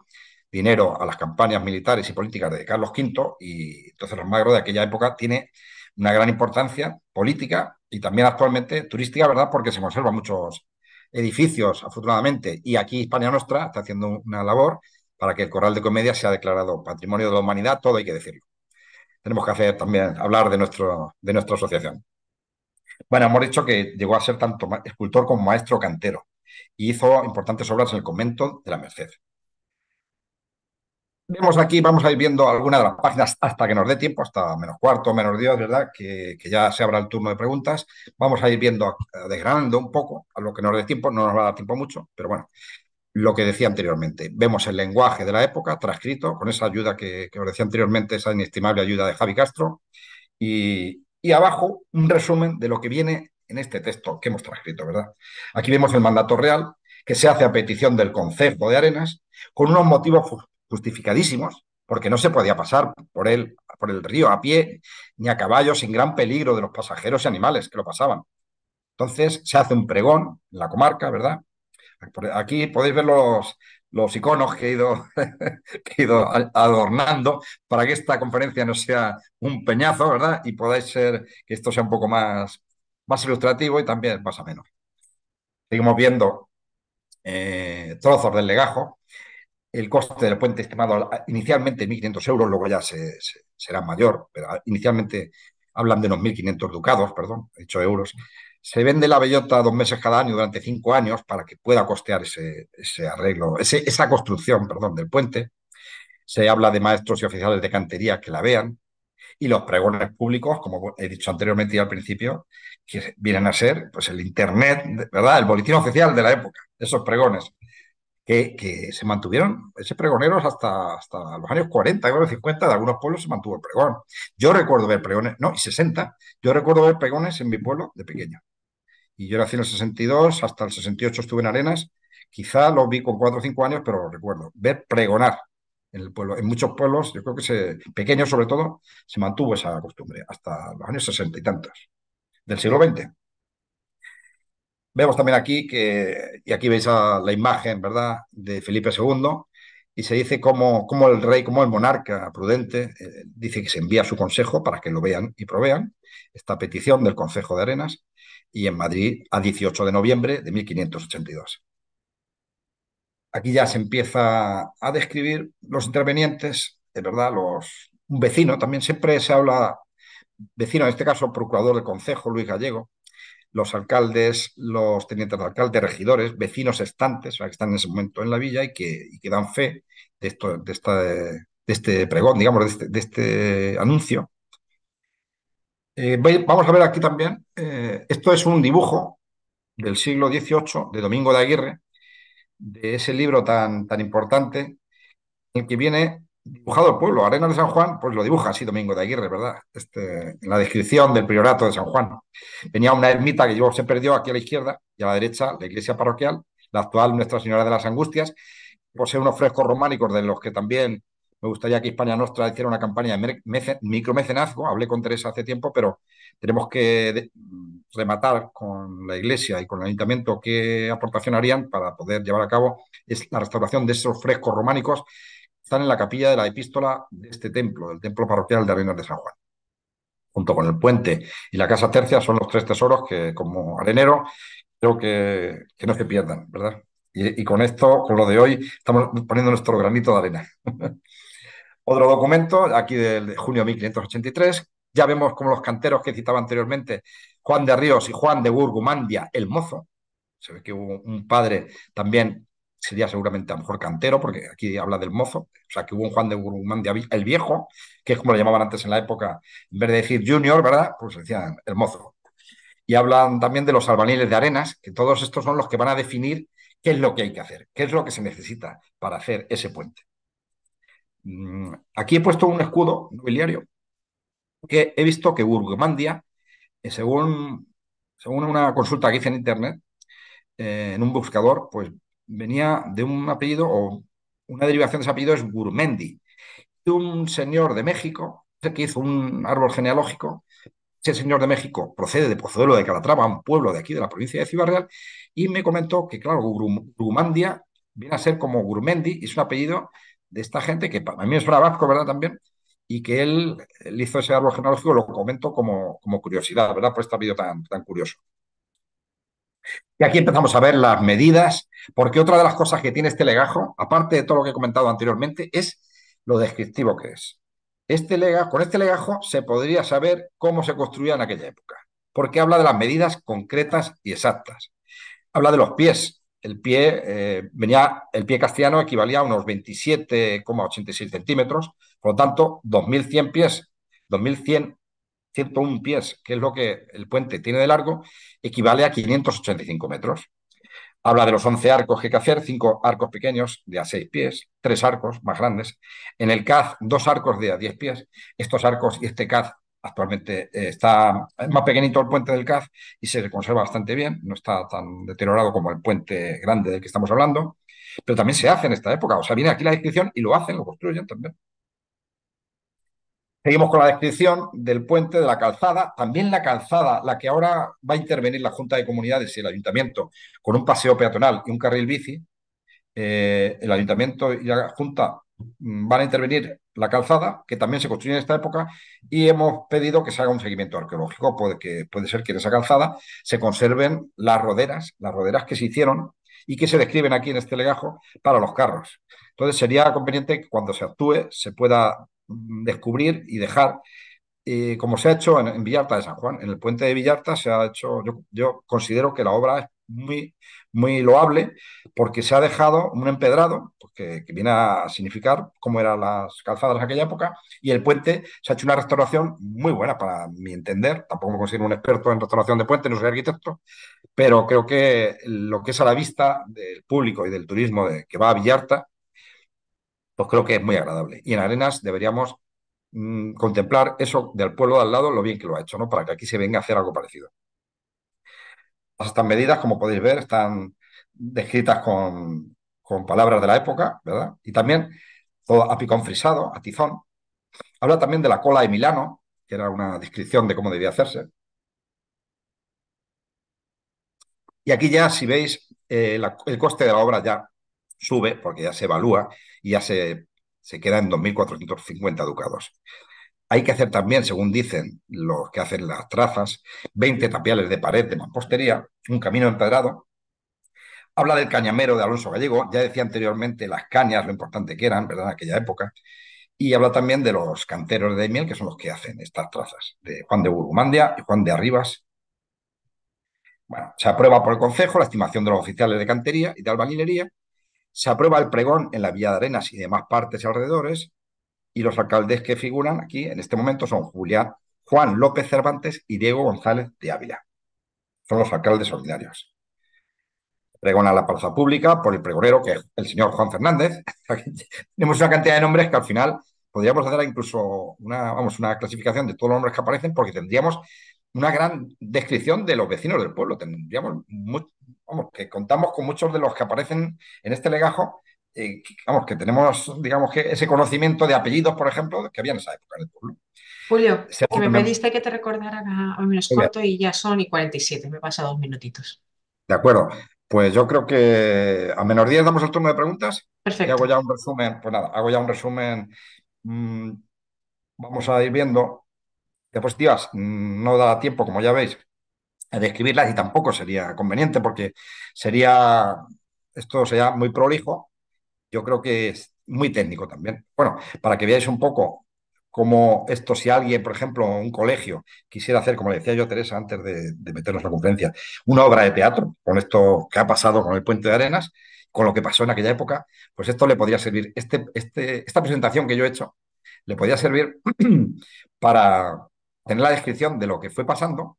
dinero a las campañas militares y políticas de Carlos V y entonces los magros de aquella época tiene una gran importancia política y también actualmente turística, ¿verdad? Porque se conservan muchos edificios, afortunadamente, y aquí Hispania Nostra está haciendo una labor para que el Corral de Comedia sea declarado Patrimonio de la Humanidad, todo hay que decirlo. Tenemos que hacer también hablar de, nuestro, de nuestra asociación. Bueno, hemos dicho que llegó a ser tanto escultor como maestro cantero y hizo importantes obras en el convento de la Merced. Vemos aquí, vamos a ir viendo algunas de las páginas hasta que nos dé tiempo, hasta menos cuarto, menos diez, ¿verdad? Que, ya se abra el turno de preguntas. Vamos a ir viendo, eh, desgranando un poco a lo que nos dé tiempo, no nos va a dar tiempo mucho, pero bueno, lo que decía anteriormente. Vemos el lenguaje de la época transcrito con esa ayuda que, os decía anteriormente, esa inestimable ayuda de Javi Castro. Y, abajo un resumen de lo que viene en este texto que hemos transcrito, ¿verdad? Aquí vemos el mandato real, que se hace a petición del Concejo de Arenas, con unos motivos justificadísimos, porque no se podía pasar por el, por el río a pie ni a caballo sin gran peligro de los pasajeros y animales que lo pasaban. Entonces se hace un pregón en la comarca, ¿verdad? Aquí podéis ver los, iconos que he, ido, ido adornando para que esta conferencia no sea un peñazo, ¿verdad? Y podáis ser que esto sea un poco más, más ilustrativo y también más menos Seguimos viendo eh, trozos del legajo el coste del puente estimado inicialmente 1.500 euros, luego ya se, será mayor, pero inicialmente hablan de unos 1.500 ducados, perdón, hecho euros. Se vende la bellota dos meses cada año durante cinco años para que pueda costear ese, arreglo, esa construcción, perdón, del puente. Se habla de maestros y oficiales de cantería que la vean. Y los pregones públicos, como he dicho anteriormente y al principio, que vienen a ser pues, el Internet, ¿verdad? El boletín oficial de la época, esos pregones que, se mantuvieron ese pregoneros hasta, hasta los años 40, 50, de algunos pueblos se mantuvo el pregón. Yo recuerdo ver pregones, no, y 60, yo recuerdo ver pregones en mi pueblo de pequeño. Y yo nací en el 62, hasta el 68 estuve en Arenas, quizá lo vi con 4 o 5 años, pero recuerdo, ver pregonar en el pueblo. En muchos pueblos, yo creo que se, pequeños sobre todo, se mantuvo esa costumbre hasta los años 60 y tantos del siglo XX. Vemos también aquí que, y aquí veis la imagen, ¿verdad?, de Felipe II, y se dice cómo, el rey, como el monarca prudente, eh, dice que se envía su consejo para que lo vean y provean, esta petición del Consejo de Arenas, y en Madrid a 18 de noviembre de 1582. Aquí ya se empieza a describir los intervenientes, es verdad, los, un vecino, también siempre se habla, vecino en este caso, procurador del Consejo, Luis Gallego, los alcaldes, los tenientes de alcaldes, regidores, vecinos estantes, o que están en ese momento en la villa y que, dan fe de, esto, de, esta, de este pregón, digamos, de este, este anuncio. Eh, vamos a ver aquí también, eh, esto es un dibujo del siglo XVIII de Domingo de Aguirre, de ese libro tan, tan importante, en el que viene dibujado el pueblo, Arena de San Juan, pues lo dibuja así Domingo de Aguirre, ¿verdad? Este, en la descripción del priorato de San Juan. venía una ermita que yo se perdió aquí a la izquierda y a la derecha la iglesia parroquial, la actual Nuestra Señora de las Angustias. Posee pues unos frescos románicos de los que también me gustaría que Hispania Nostra hiciera una campaña de micromecenazgo. Hablé con Teresa hace tiempo, pero tenemos que rematar con la iglesia y con el ayuntamiento qué aportación harían para poder llevar a cabo la restauración de esos frescos románicos están en la capilla de la epístola de este templo, del templo parroquial de Arenas de San Juan. Junto con el puente y la casa tercia son los tres tesoros que, como arenero, creo que, que no se pierdan, ¿verdad? Y, y, con esto, con lo de hoy, estamos poniendo nuestro granito de arena. Otro documento, aquí del de junio de 1583, ya vemos como los canteros que citaba anteriormente, Juan de Ríos y Juan de Burgumandia, el mozo, se ve que hubo un padre también sería seguramente a lo mejor cantero, porque aquí habla del mozo, o sea, que hubo un Juan de Guzmán el viejo, que es como lo llamaban antes en la época, en vez de decir junior, ¿verdad? Pues decían el mozo. Y hablan también de los albaniles de arenas, que todos estos son los que van a definir qué es lo que hay que hacer, qué es lo que se necesita para hacer ese puente. Mm, aquí he puesto un escudo nobiliario que he visto que Burgundia eh, según, según una consulta que hice en internet, eh, en un buscador, pues venía de un apellido, o una derivación de ese apellido es Gurmendi. Un señor de México que hizo un árbol genealógico. Ese señor de México procede de Pozuelo de Calatrava, un pueblo de aquí, de la provincia de Ciudad Real, y me comentó que, claro, Gurmandia viene a ser como Gurmendi, es un apellido de esta gente que para mí es bravaco, ¿verdad? También, y que él, hizo ese árbol genealógico, lo comento como, como curiosidad, ¿verdad? Por este apellido tan, tan curioso. Y aquí empezamos a ver las medidas, porque otra de las cosas que tiene este legajo, aparte de todo lo que he comentado anteriormente, es lo descriptivo que es. Este con este legajo se podría saber cómo se construía en aquella época, porque habla de las medidas concretas y exactas. Habla de los pies. El pie, eh, venía, el pie castellano equivalía a unos 27,86 centímetros, por lo tanto, 2.100 pies, 2.100 101 pies, que es lo que el puente tiene de largo, equivale a 585 metros. Habla de los 11 arcos que hay que hacer, 5 arcos pequeños de a 6 pies, 3 arcos más grandes. En el Caz, 2 arcos de a 10 pies. Estos arcos y este Caz actualmente eh, está más pequeñito el puente del Caz y se conserva bastante bien, no está tan deteriorado como el puente grande del que estamos hablando, pero también se hace en esta época, o sea, viene aquí la descripción y lo hacen, lo construyen también. Seguimos con la descripción del puente, de la calzada, también la calzada, la que ahora va a intervenir la Junta de Comunidades y el Ayuntamiento, con un paseo peatonal y un carril bici. Eh, el Ayuntamiento y la Junta mm, van a intervenir la calzada, que también se construyó en esta época, y hemos pedido que se haga un seguimiento arqueológico, porque puede ser que en esa calzada se conserven las roderas, las roderas que se hicieron y que se describen aquí en este legajo para los carros. Entonces sería conveniente que cuando se actúe se pueda Mm, descubrir y dejar, eh, como se ha hecho en, Villarta de San Juan. En el puente de Villarta se ha hecho, yo, considero que la obra es muy, muy loable porque se ha dejado un empedrado pues, que, viene a significar cómo eran las calzadas en aquella época y el puente se ha hecho una restauración muy buena para mi entender. Tampoco me considero un experto en restauración de puentes, no soy arquitecto, pero creo que lo que es a la vista del público y del turismo de, que va a Villarta pues creo que es muy agradable. Y en Arenas deberíamos mm, contemplar eso del pueblo de al lado, lo bien que lo ha hecho, ¿no? Para que aquí se venga a hacer algo parecido. Estas medidas, como podéis ver, están descritas con, palabras de la época, ¿verdad? Y también todo a picón frisado, a tizón. Habla también de la cola de Milano, que era una descripción de cómo debía hacerse. Y aquí ya, si veis, eh, el coste de la obra ya sube porque ya se evalúa y ya se, queda en 2.450 ducados. Hay que hacer también, según dicen los que hacen las trazas, 20 tapiales de pared de mampostería, un camino empedrado. Habla del cañamero de Alonso Gallego, ya decía anteriormente las cañas, lo importante que eran, ¿verdad?, en aquella época. Y habla también de los canteros de miel, que son los que hacen estas trazas, de Juan de Burgumandia y Juan de Arribas. Bueno, se aprueba por el Consejo la estimación de los oficiales de cantería y de albañilería se aprueba el pregón en la Villa de Arenas y demás partes alrededores, y los alcaldes que figuran aquí en este momento son Julián, Juan López Cervantes y Diego González de Ávila. Son los alcaldes ordinarios. Pregona la plaza pública por el pregonero, que es el señor Juan Fernández. Tenemos una cantidad de nombres que al final podríamos hacer incluso una, vamos, una clasificación de todos los nombres que aparecen, porque tendríamos una gran descripción de los vecinos del pueblo. Tendríamos que contamos con muchos de los que aparecen en este legajo, eh, que, vamos, que tenemos, digamos que ese conocimiento de apellidos, por ejemplo, que había en esa época en pueblo. Julio, que me pediste que te recordara a, menos corto y ya son y 47, me pasa dos minutitos. De acuerdo. Pues yo creo que a menos 10 damos el turno de preguntas. Perfecto. Y hago ya un resumen, pues nada, hago ya un resumen. Mm, vamos a ir viendo diapositivas no da tiempo, como ya veis, a describirlas y tampoco sería conveniente porque sería, esto sería muy prolijo, yo creo que es muy técnico también. Bueno, para que veáis un poco cómo esto, si alguien, por ejemplo, un colegio quisiera hacer, como le decía yo Teresa antes de, meternos meternos la conferencia, una obra de teatro con esto que ha pasado con el puente de arenas, con lo que pasó en aquella época, pues esto le podría servir, este, este esta presentación que yo he hecho, le podría servir para, tener la descripción de lo que fue pasando,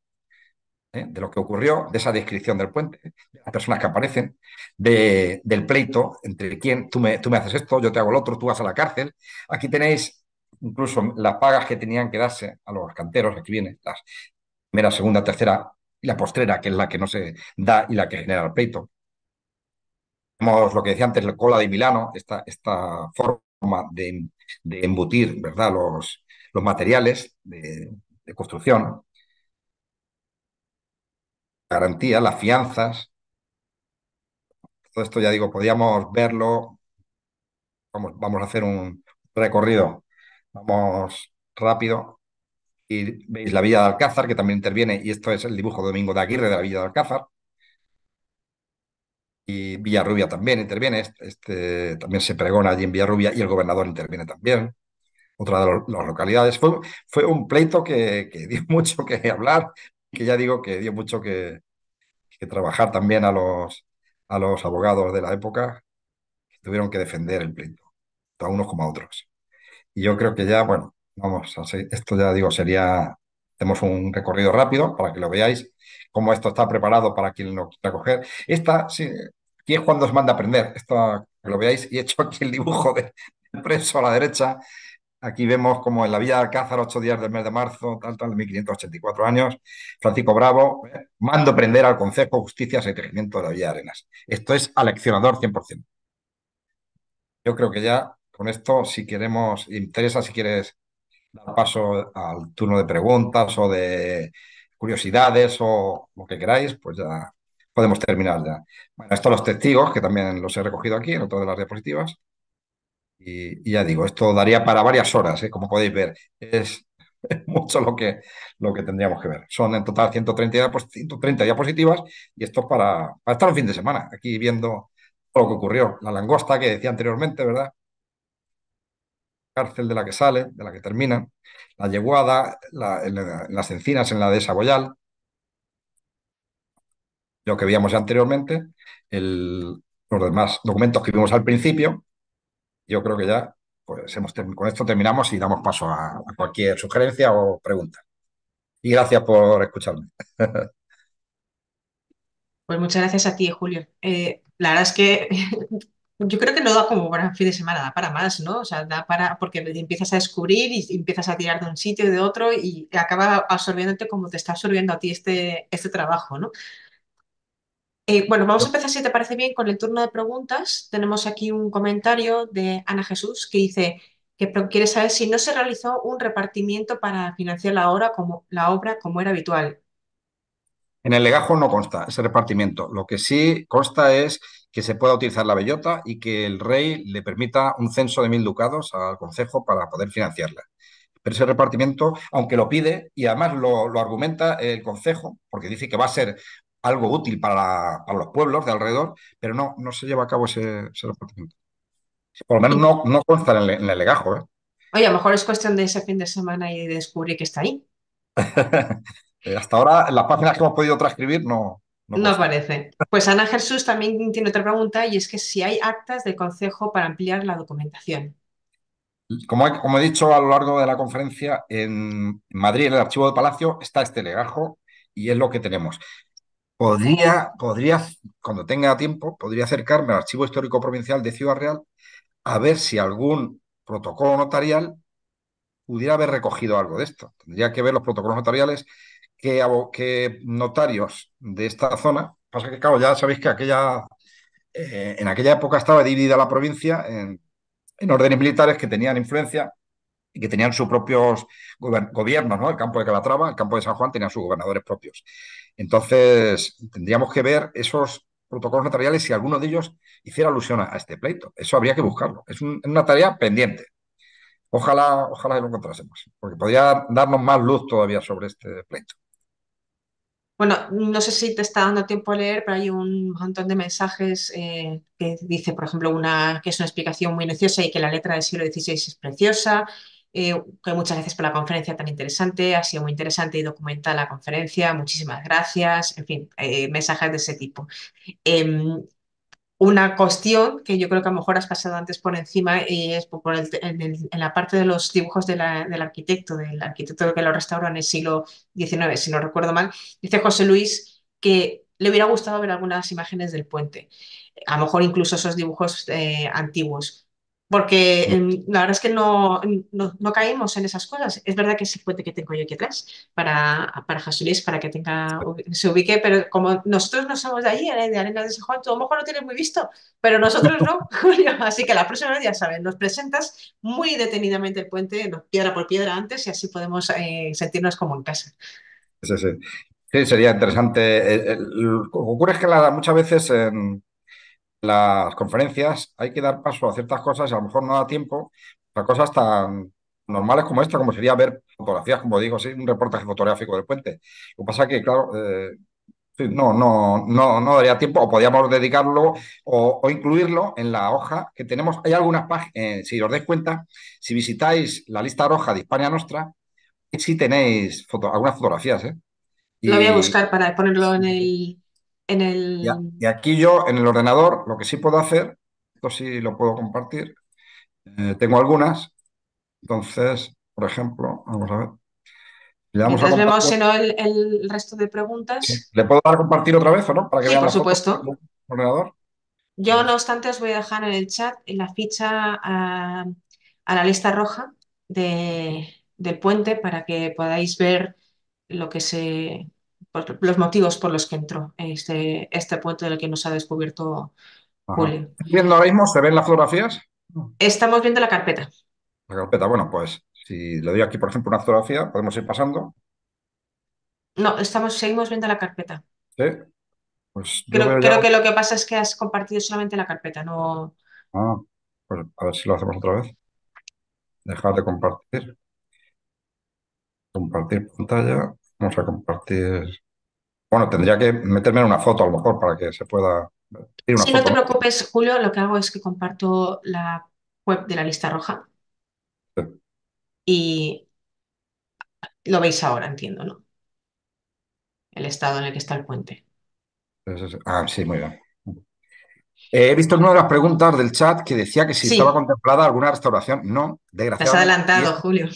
¿eh? de lo que ocurrió, de esa descripción del puente, de las personas que aparecen, del pleito entre quién, tú me, tú me haces esto, yo te hago el otro, tú vas a la cárcel. Aquí tenéis incluso las pagas que tenían que darse a los canteros, aquí viene la primera, segunda, tercera y la postrera, que es la que no se da y la que genera el pleito. Tenemos lo que decía antes, la cola de Milano, esta, esta forma de, de embutir ¿verdad? Los, los materiales, de, de construcción, garantía, las fianzas. Todo esto ya digo, podíamos verlo. Vamos, vamos a hacer un recorrido. Vamos rápido. Y veis la Villa de Alcázar, que también interviene, y esto es el dibujo de Domingo de Aguirre de la Villa de Alcázar. Y Villarrubia también interviene, este, este también se pregona allí en Villarrubia y el gobernador interviene también otra de las localidades. Fue, fue un pleito que, dio mucho que hablar, que ya digo que dio mucho que, trabajar también a los, a los abogados de la época, que tuvieron que defender el pleito, a unos como a otros. Y yo creo que ya, bueno, vamos, esto ya digo, sería, tenemos un recorrido rápido para que lo veáis, cómo esto está preparado para quien lo quiera coger. Esta, sí, aquí es cuando os manda a aprender, esto que lo veáis, y he hecho aquí el dibujo de preso a la derecha, Aquí vemos como en la Villa de Alcázar, ocho días del mes de marzo, tal, tal, 1584 años, Francisco Bravo, ¿eh? mando prender al Consejo de Justicia y Regimiento de la Villa de Arenas. Esto es aleccionador 100%. Yo creo que ya con esto, si queremos, interesa si quieres dar paso al turno de preguntas o de curiosidades o lo que queráis, pues ya podemos terminar ya. Bueno, estos los testigos, que también los he recogido aquí en otra de las diapositivas. Y, ya digo, esto daría para varias horas, ¿eh? como podéis ver. Es mucho lo que, lo que tendríamos que ver. Son en total 130, diapositivas y esto para, estar el fin de semana aquí viendo lo que ocurrió. La langosta que decía anteriormente, ¿verdad? Cárcel de la que sale, de la que termina. La yeguada, las encinas en la de Saboyal Lo que veíamos anteriormente, los demás documentos que vimos al principio, yo creo que ya pues hemos con esto terminamos y damos paso a, cualquier sugerencia o pregunta. Y gracias por escucharme. Pues muchas gracias a ti, Julio. Eh, la verdad es que yo creo que no da como para fin de semana, da para más, ¿no? O sea, da para, porque empiezas a descubrir y empiezas a tirar de un sitio y de otro y acaba absorbiéndote como te está absorbiendo a ti este, este trabajo, ¿no? Eh, bueno, vamos a empezar, si te parece bien, con el turno de preguntas. Tenemos aquí un comentario de Ana Jesús que dice que quiere saber si no se realizó un repartimiento para financiar la obra como, la obra como era habitual. En el legajo no consta ese repartimiento. Lo que sí consta es que se pueda utilizar la bellota y que el rey le permita un censo de mil ducados al consejo para poder financiarla. Pero ese repartimiento, aunque lo pide y además lo argumenta el consejo, porque dice que va a ser algo útil para, los pueblos de alrededor, pero no, se lleva a cabo ese, ese Por lo menos no, consta en el, legajo. ¿eh? Oye, a lo mejor es cuestión de ese fin de semana y descubrir que está ahí. Eh, hasta ahora, las páginas que hemos podido transcribir, no. No, Pues Ana Jesús también tiene otra pregunta y es que si hay actas de Consejo para ampliar la documentación. Como he, como he dicho a lo largo de la conferencia, en Madrid, en el archivo de Palacio, está este legajo y es lo que tenemos. Podría, podría, cuando tenga tiempo, podría acercarme al Archivo Histórico Provincial de Ciudad Real a ver si algún protocolo notarial pudiera haber recogido algo de esto. Tendría que ver los protocolos notariales que, que notarios de esta zona. Pasa que, claro, ya sabéis que aquella, eh, en aquella época estaba dividida la provincia en órdenes militares que tenían influencia que tenían sus propios gobiernos, ¿no? El campo de Calatrava, el campo de San Juan tenían sus gobernadores propios. Entonces, tendríamos que ver esos protocolos notariales si alguno de ellos hiciera alusión a este pleito. Eso habría que buscarlo. Es una tarea pendiente. Ojalá, ojalá lo encontrásemos, porque podría darnos más luz todavía sobre este pleito. Bueno, no sé si te está dando tiempo a leer, pero hay un montón de mensajes eh, que dice, por ejemplo, una que es una explicación muy neciosa y que la letra del siglo XVI es preciosa, eh, muchas gracias por la conferencia tan interesante, ha sido muy interesante y documenta la conferencia, muchísimas gracias, en fin, eh, mensajes de ese tipo. Em, una cuestión que yo creo que a lo mejor has pasado antes por encima eh, es en, la parte de los dibujos del arquitecto, del arquitecto que lo restauró en el siglo XIX, si no recuerdo mal, dice José Luis que le hubiera gustado ver algunas imágenes del puente, a lo mejor incluso esos dibujos antiguos porque la verdad es que no, no, caímos en esas cosas. Es verdad que ese puente que tengo yo aquí atrás para, para para que tenga, se ubique, pero como nosotros no somos de allí, de Arenas de San Juan, tú a lo mejor no tienes muy visto, pero nosotros no, Julio. Así que la próxima vez, ya sabes, nos presentas muy detenidamente el puente, piedra por piedra antes, y así podemos eh, sentirnos como en casa. Sí, sería interesante. Eh, eh, ocurre es que la, muchas veces en las conferencias hay que dar paso a ciertas cosas y a lo mejor no da tiempo a cosas tan normales como esta, como sería ver fotografías, como digo, sí, un reportaje fotográfico del puente. Lo que pasa que, claro, eh, no, no, no, no daría tiempo, o podíamos dedicarlo o, incluirlo en la hoja que tenemos. Hay algunas páginas, eh, si os dais cuenta, si visitáis la lista roja de Hispania Nostra, sí tenéis algunas fotografías. ¿eh? Lo voy a buscar para ponerlo en el, y aquí yo, en el ordenador, lo que sí puedo hacer, esto sí lo puedo compartir, eh, tengo algunas, entonces, por ejemplo, vamos a ver. Le damos a vemos el, resto de preguntas. ¿Le puedo dar a compartir otra vez o no? Para que por supuesto. ordenador. Yo, no obstante, os voy a dejar en el chat en la ficha a, la lista roja de, del puente para que podáis ver lo que se, los motivos por los que entró este, este puente del que nos ha descubierto Julio. ¿Viendo ahora mismo? ¿Se ven las fotografías? Estamos viendo la carpeta. La carpeta, bueno, pues si le doy aquí, por ejemplo, una fotografía, podemos ir pasando. No, estamos, seguimos viendo la carpeta. Sí. Pues creo, que lo que pasa es que has compartido solamente la carpeta, no. Ah, pues, a ver si lo hacemos otra vez. Dejar de compartir. Compartir pantalla. Vamos a compartir. Bueno, tendría que meterme en una foto a lo mejor para que se pueda. si no te preocupes, Julio, lo que hago es que comparto la web de la lista roja. Y lo veis ahora, entiendo, ¿no? El estado en el que está el puente. Ah, sí, muy bien. Eh, he visto una de las preguntas del chat que decía que si estaba contemplada alguna restauración. No, desgraciadamente. Te has adelantado, Julio.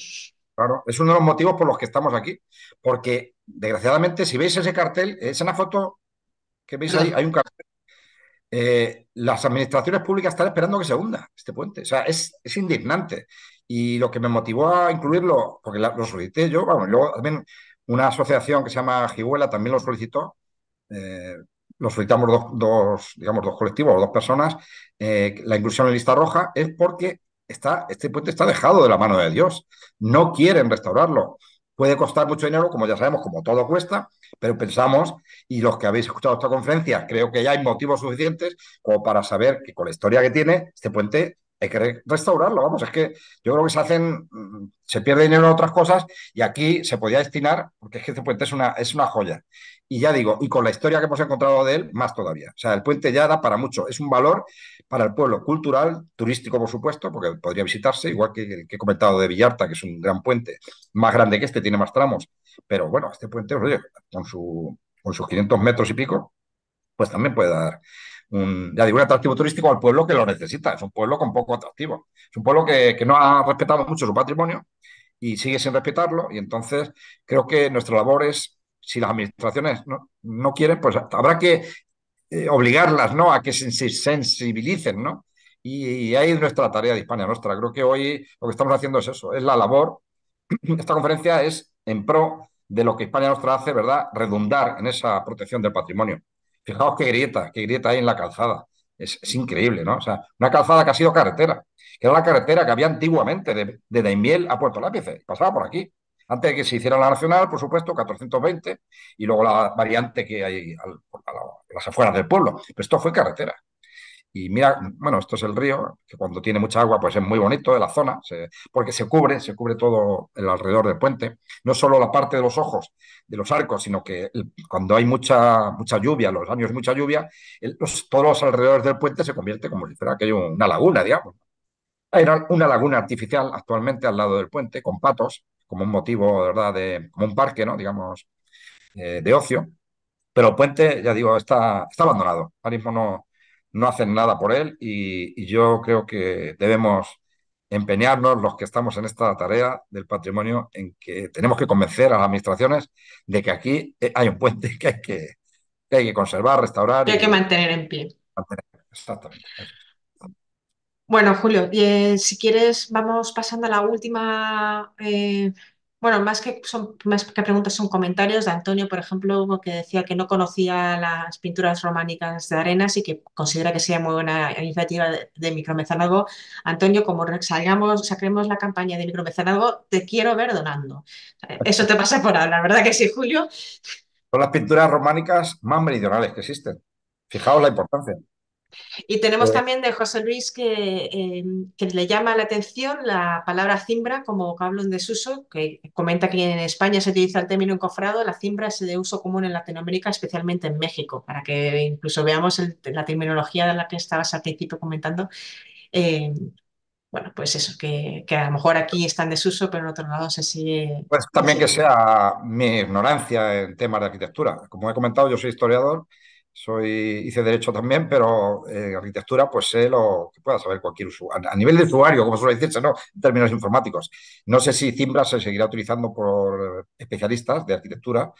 Claro, es uno de los motivos por los que estamos aquí, porque desgraciadamente si veis ese cartel, es una foto que veis ahí, hay un cartel. Eh, las administraciones públicas están esperando que se hunda este puente. O sea, es, indignante. Y lo que me motivó a incluirlo, porque lo solicité yo, bueno, luego también una asociación que se llama Giguela también lo solicitó, eh, lo solicitamos dos, digamos, dos colectivos o dos personas, eh, la inclusión en lista roja es porque este puente está dejado de la mano de Dios. No quieren restaurarlo. Puede costar mucho dinero, como ya sabemos, como todo cuesta, pero pensamos, y los que habéis escuchado esta conferencia, creo que ya hay motivos suficientes como para saber que con la historia que tiene, este puente hay que restaurarlo. Vamos, es que yo creo que se hacen, mm, se pierde dinero en otras cosas y aquí se podía destinar, porque es que este puente es una, es una joya y ya digo, y con la historia que hemos encontrado de él, más todavía. O sea, el puente ya da para mucho. Es un valor para el pueblo cultural, turístico, por supuesto, porque podría visitarse, igual que el que he comentado de Villarta, que es un gran puente, más grande que este, tiene más tramos. Pero bueno, este puente, con, su, con sus 500 metros y pico, pues también puede dar un, ya atractivo turístico al pueblo que lo necesita. Es un pueblo con poco atractivo. Es un pueblo que, que no ha respetado mucho su patrimonio y sigue sin respetarlo. Y entonces creo que nuestra labor es si las administraciones no, no quieren, pues habrá que eh, obligarlas ¿no? a que se sensibilicen, ¿no? Y, ahí es nuestra tarea de Hispania Nostra. Creo que hoy lo que estamos haciendo es eso, es la labor. Esta conferencia es en pro de lo que Hispania Nostra hace, ¿verdad? Redundar en esa protección del patrimonio. Fijaos qué grieta, qué grieta hay en la calzada. Es, increíble, ¿no? O sea, una calzada que ha sido carretera, que era la carretera que había antiguamente de, de Daimiel a Puerto Lápice, pasaba por aquí. Antes de que se hiciera la nacional, por supuesto, 420, y luego la variante que hay a, las afueras del pueblo. Pero esto fue carretera. Y mira, bueno, esto es el río, que cuando tiene mucha agua, pues es muy bonito de la zona, porque se cubre, se cubre todo el alrededor del puente. No solo la parte de los ojos, de los arcos, sino que cuando hay mucha, mucha lluvia, los años mucha lluvia, todos los alrededores del puente se convierte como si fuera que hay una laguna, digamos. Era una laguna artificial actualmente al lado del puente, con patos, como un motivo, de ¿verdad? De, como un parque, ¿no? Digamos, eh, de ocio. Pero el puente, ya digo, está, está abandonado. Ahora mismo no, no hacen nada por él y, yo creo que debemos empeñarnos los que estamos en esta tarea del patrimonio en que tenemos que convencer a las administraciones de que aquí eh, hay un puente que hay que, hay que conservar, restaurar. Que hay que mantener en pie. exactamente. Bueno, Julio, eh, si quieres vamos pasando a la última, eh, bueno, más que, son, más que preguntas son comentarios de Antonio, por ejemplo, que decía que no conocía las pinturas románicas de Arenas y que considera que sea muy buena iniciativa de, de Antonio, como salgamos, saquemos la campaña de micromecenazgo, te quiero ver donando. Eso te pasa por hablar, ¿verdad que sí, Julio? Son las pinturas románicas más meridionales que existen. Fijaos la importancia. Y tenemos también de José Luis que, eh, que, le llama la atención la palabra cimbra como vocablo en desuso, que comenta que en España se utiliza el término encofrado, la cimbra es de uso común en Latinoamérica, especialmente en México, para que incluso veamos la terminología de la que estabas al principio comentando. Eh, bueno, pues eso, que, que, a lo mejor aquí está en desuso, pero en otro lado se sigue. Pues también que sea mi ignorancia en temas de arquitectura. Como he comentado, yo soy historiador soy, hice derecho también, pero en eh, arquitectura, pues sé lo que pueda saber cualquier usuario, a nivel de usuario, como suele decirse, ¿no? En términos informáticos. No sé si CIMBRA se seguirá utilizando por especialistas de arquitectura,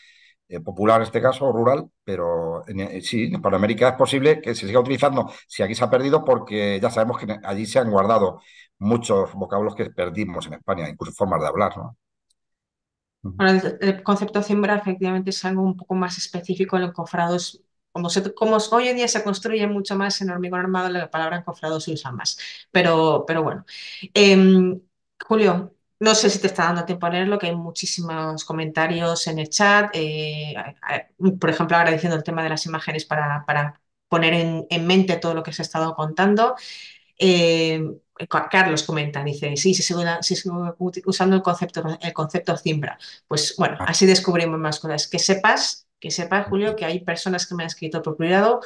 eh, popular en este caso, rural, pero en, eh, sí, para América es posible que se siga utilizando si aquí se ha perdido, porque ya sabemos que allí se han guardado muchos vocablos que perdimos en España, incluso formas de hablar, ¿no? el, concepto CIMBRA, efectivamente es algo un poco más específico en el cofrados como, hoy en día se construye mucho más en hormigón armado, la palabra encofrado se usa más. Pero, pero bueno. Em, Julio, no sé si te está dando tiempo a leerlo, que hay muchísimos comentarios en el chat. Eh, por ejemplo, agradeciendo el tema de las imágenes para, para poner en, mente todo lo que se ha estado contando. Em, Carlos comenta, dice, sí, se usando el concepto, el concepto cimbra. Pues bueno, ah. así descubrimos más cosas. Que sepas que sepa, Julio, que hay personas que me han escrito por privado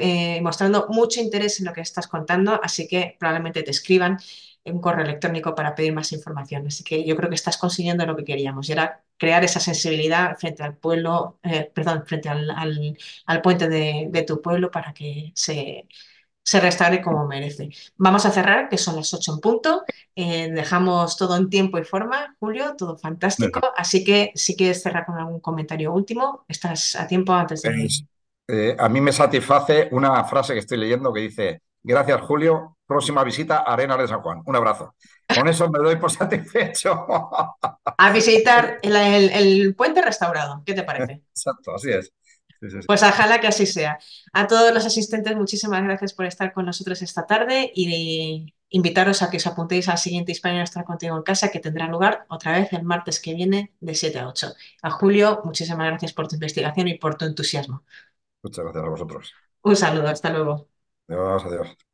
eh, mostrando mucho interés en lo que estás contando, así que probablemente te escriban un correo electrónico para pedir más información. Así que yo creo que estás consiguiendo lo que queríamos, y era crear esa sensibilidad frente al pueblo, eh, perdón, frente al, puente de, tu pueblo para que se, se restaure como merece. Vamos a cerrar, que son las ocho en punto dejamos todo en tiempo y forma, Julio, todo fantástico. Así que si quieres cerrar con algún comentario último, estás a tiempo antes de... Eh, a mí me satisface una frase que estoy leyendo que dice, gracias Julio, próxima visita a Arena de San Juan. Un abrazo. Con eso me doy por satisfecho. a visitar el puente restaurado, ¿qué te parece? Exacto, así es. Pues ojalá que así sea. A todos los asistentes, muchísimas gracias por estar con nosotros esta tarde y invitaros a que os apuntéis al siguiente Hispania Nuestra Contigo en Casa, que tendrá lugar otra vez el martes que viene de 7 a 8. A Julio, muchísimas gracias por tu investigación y por tu entusiasmo. Muchas gracias a vosotros. Un saludo, hasta luego. Adiós, adiós.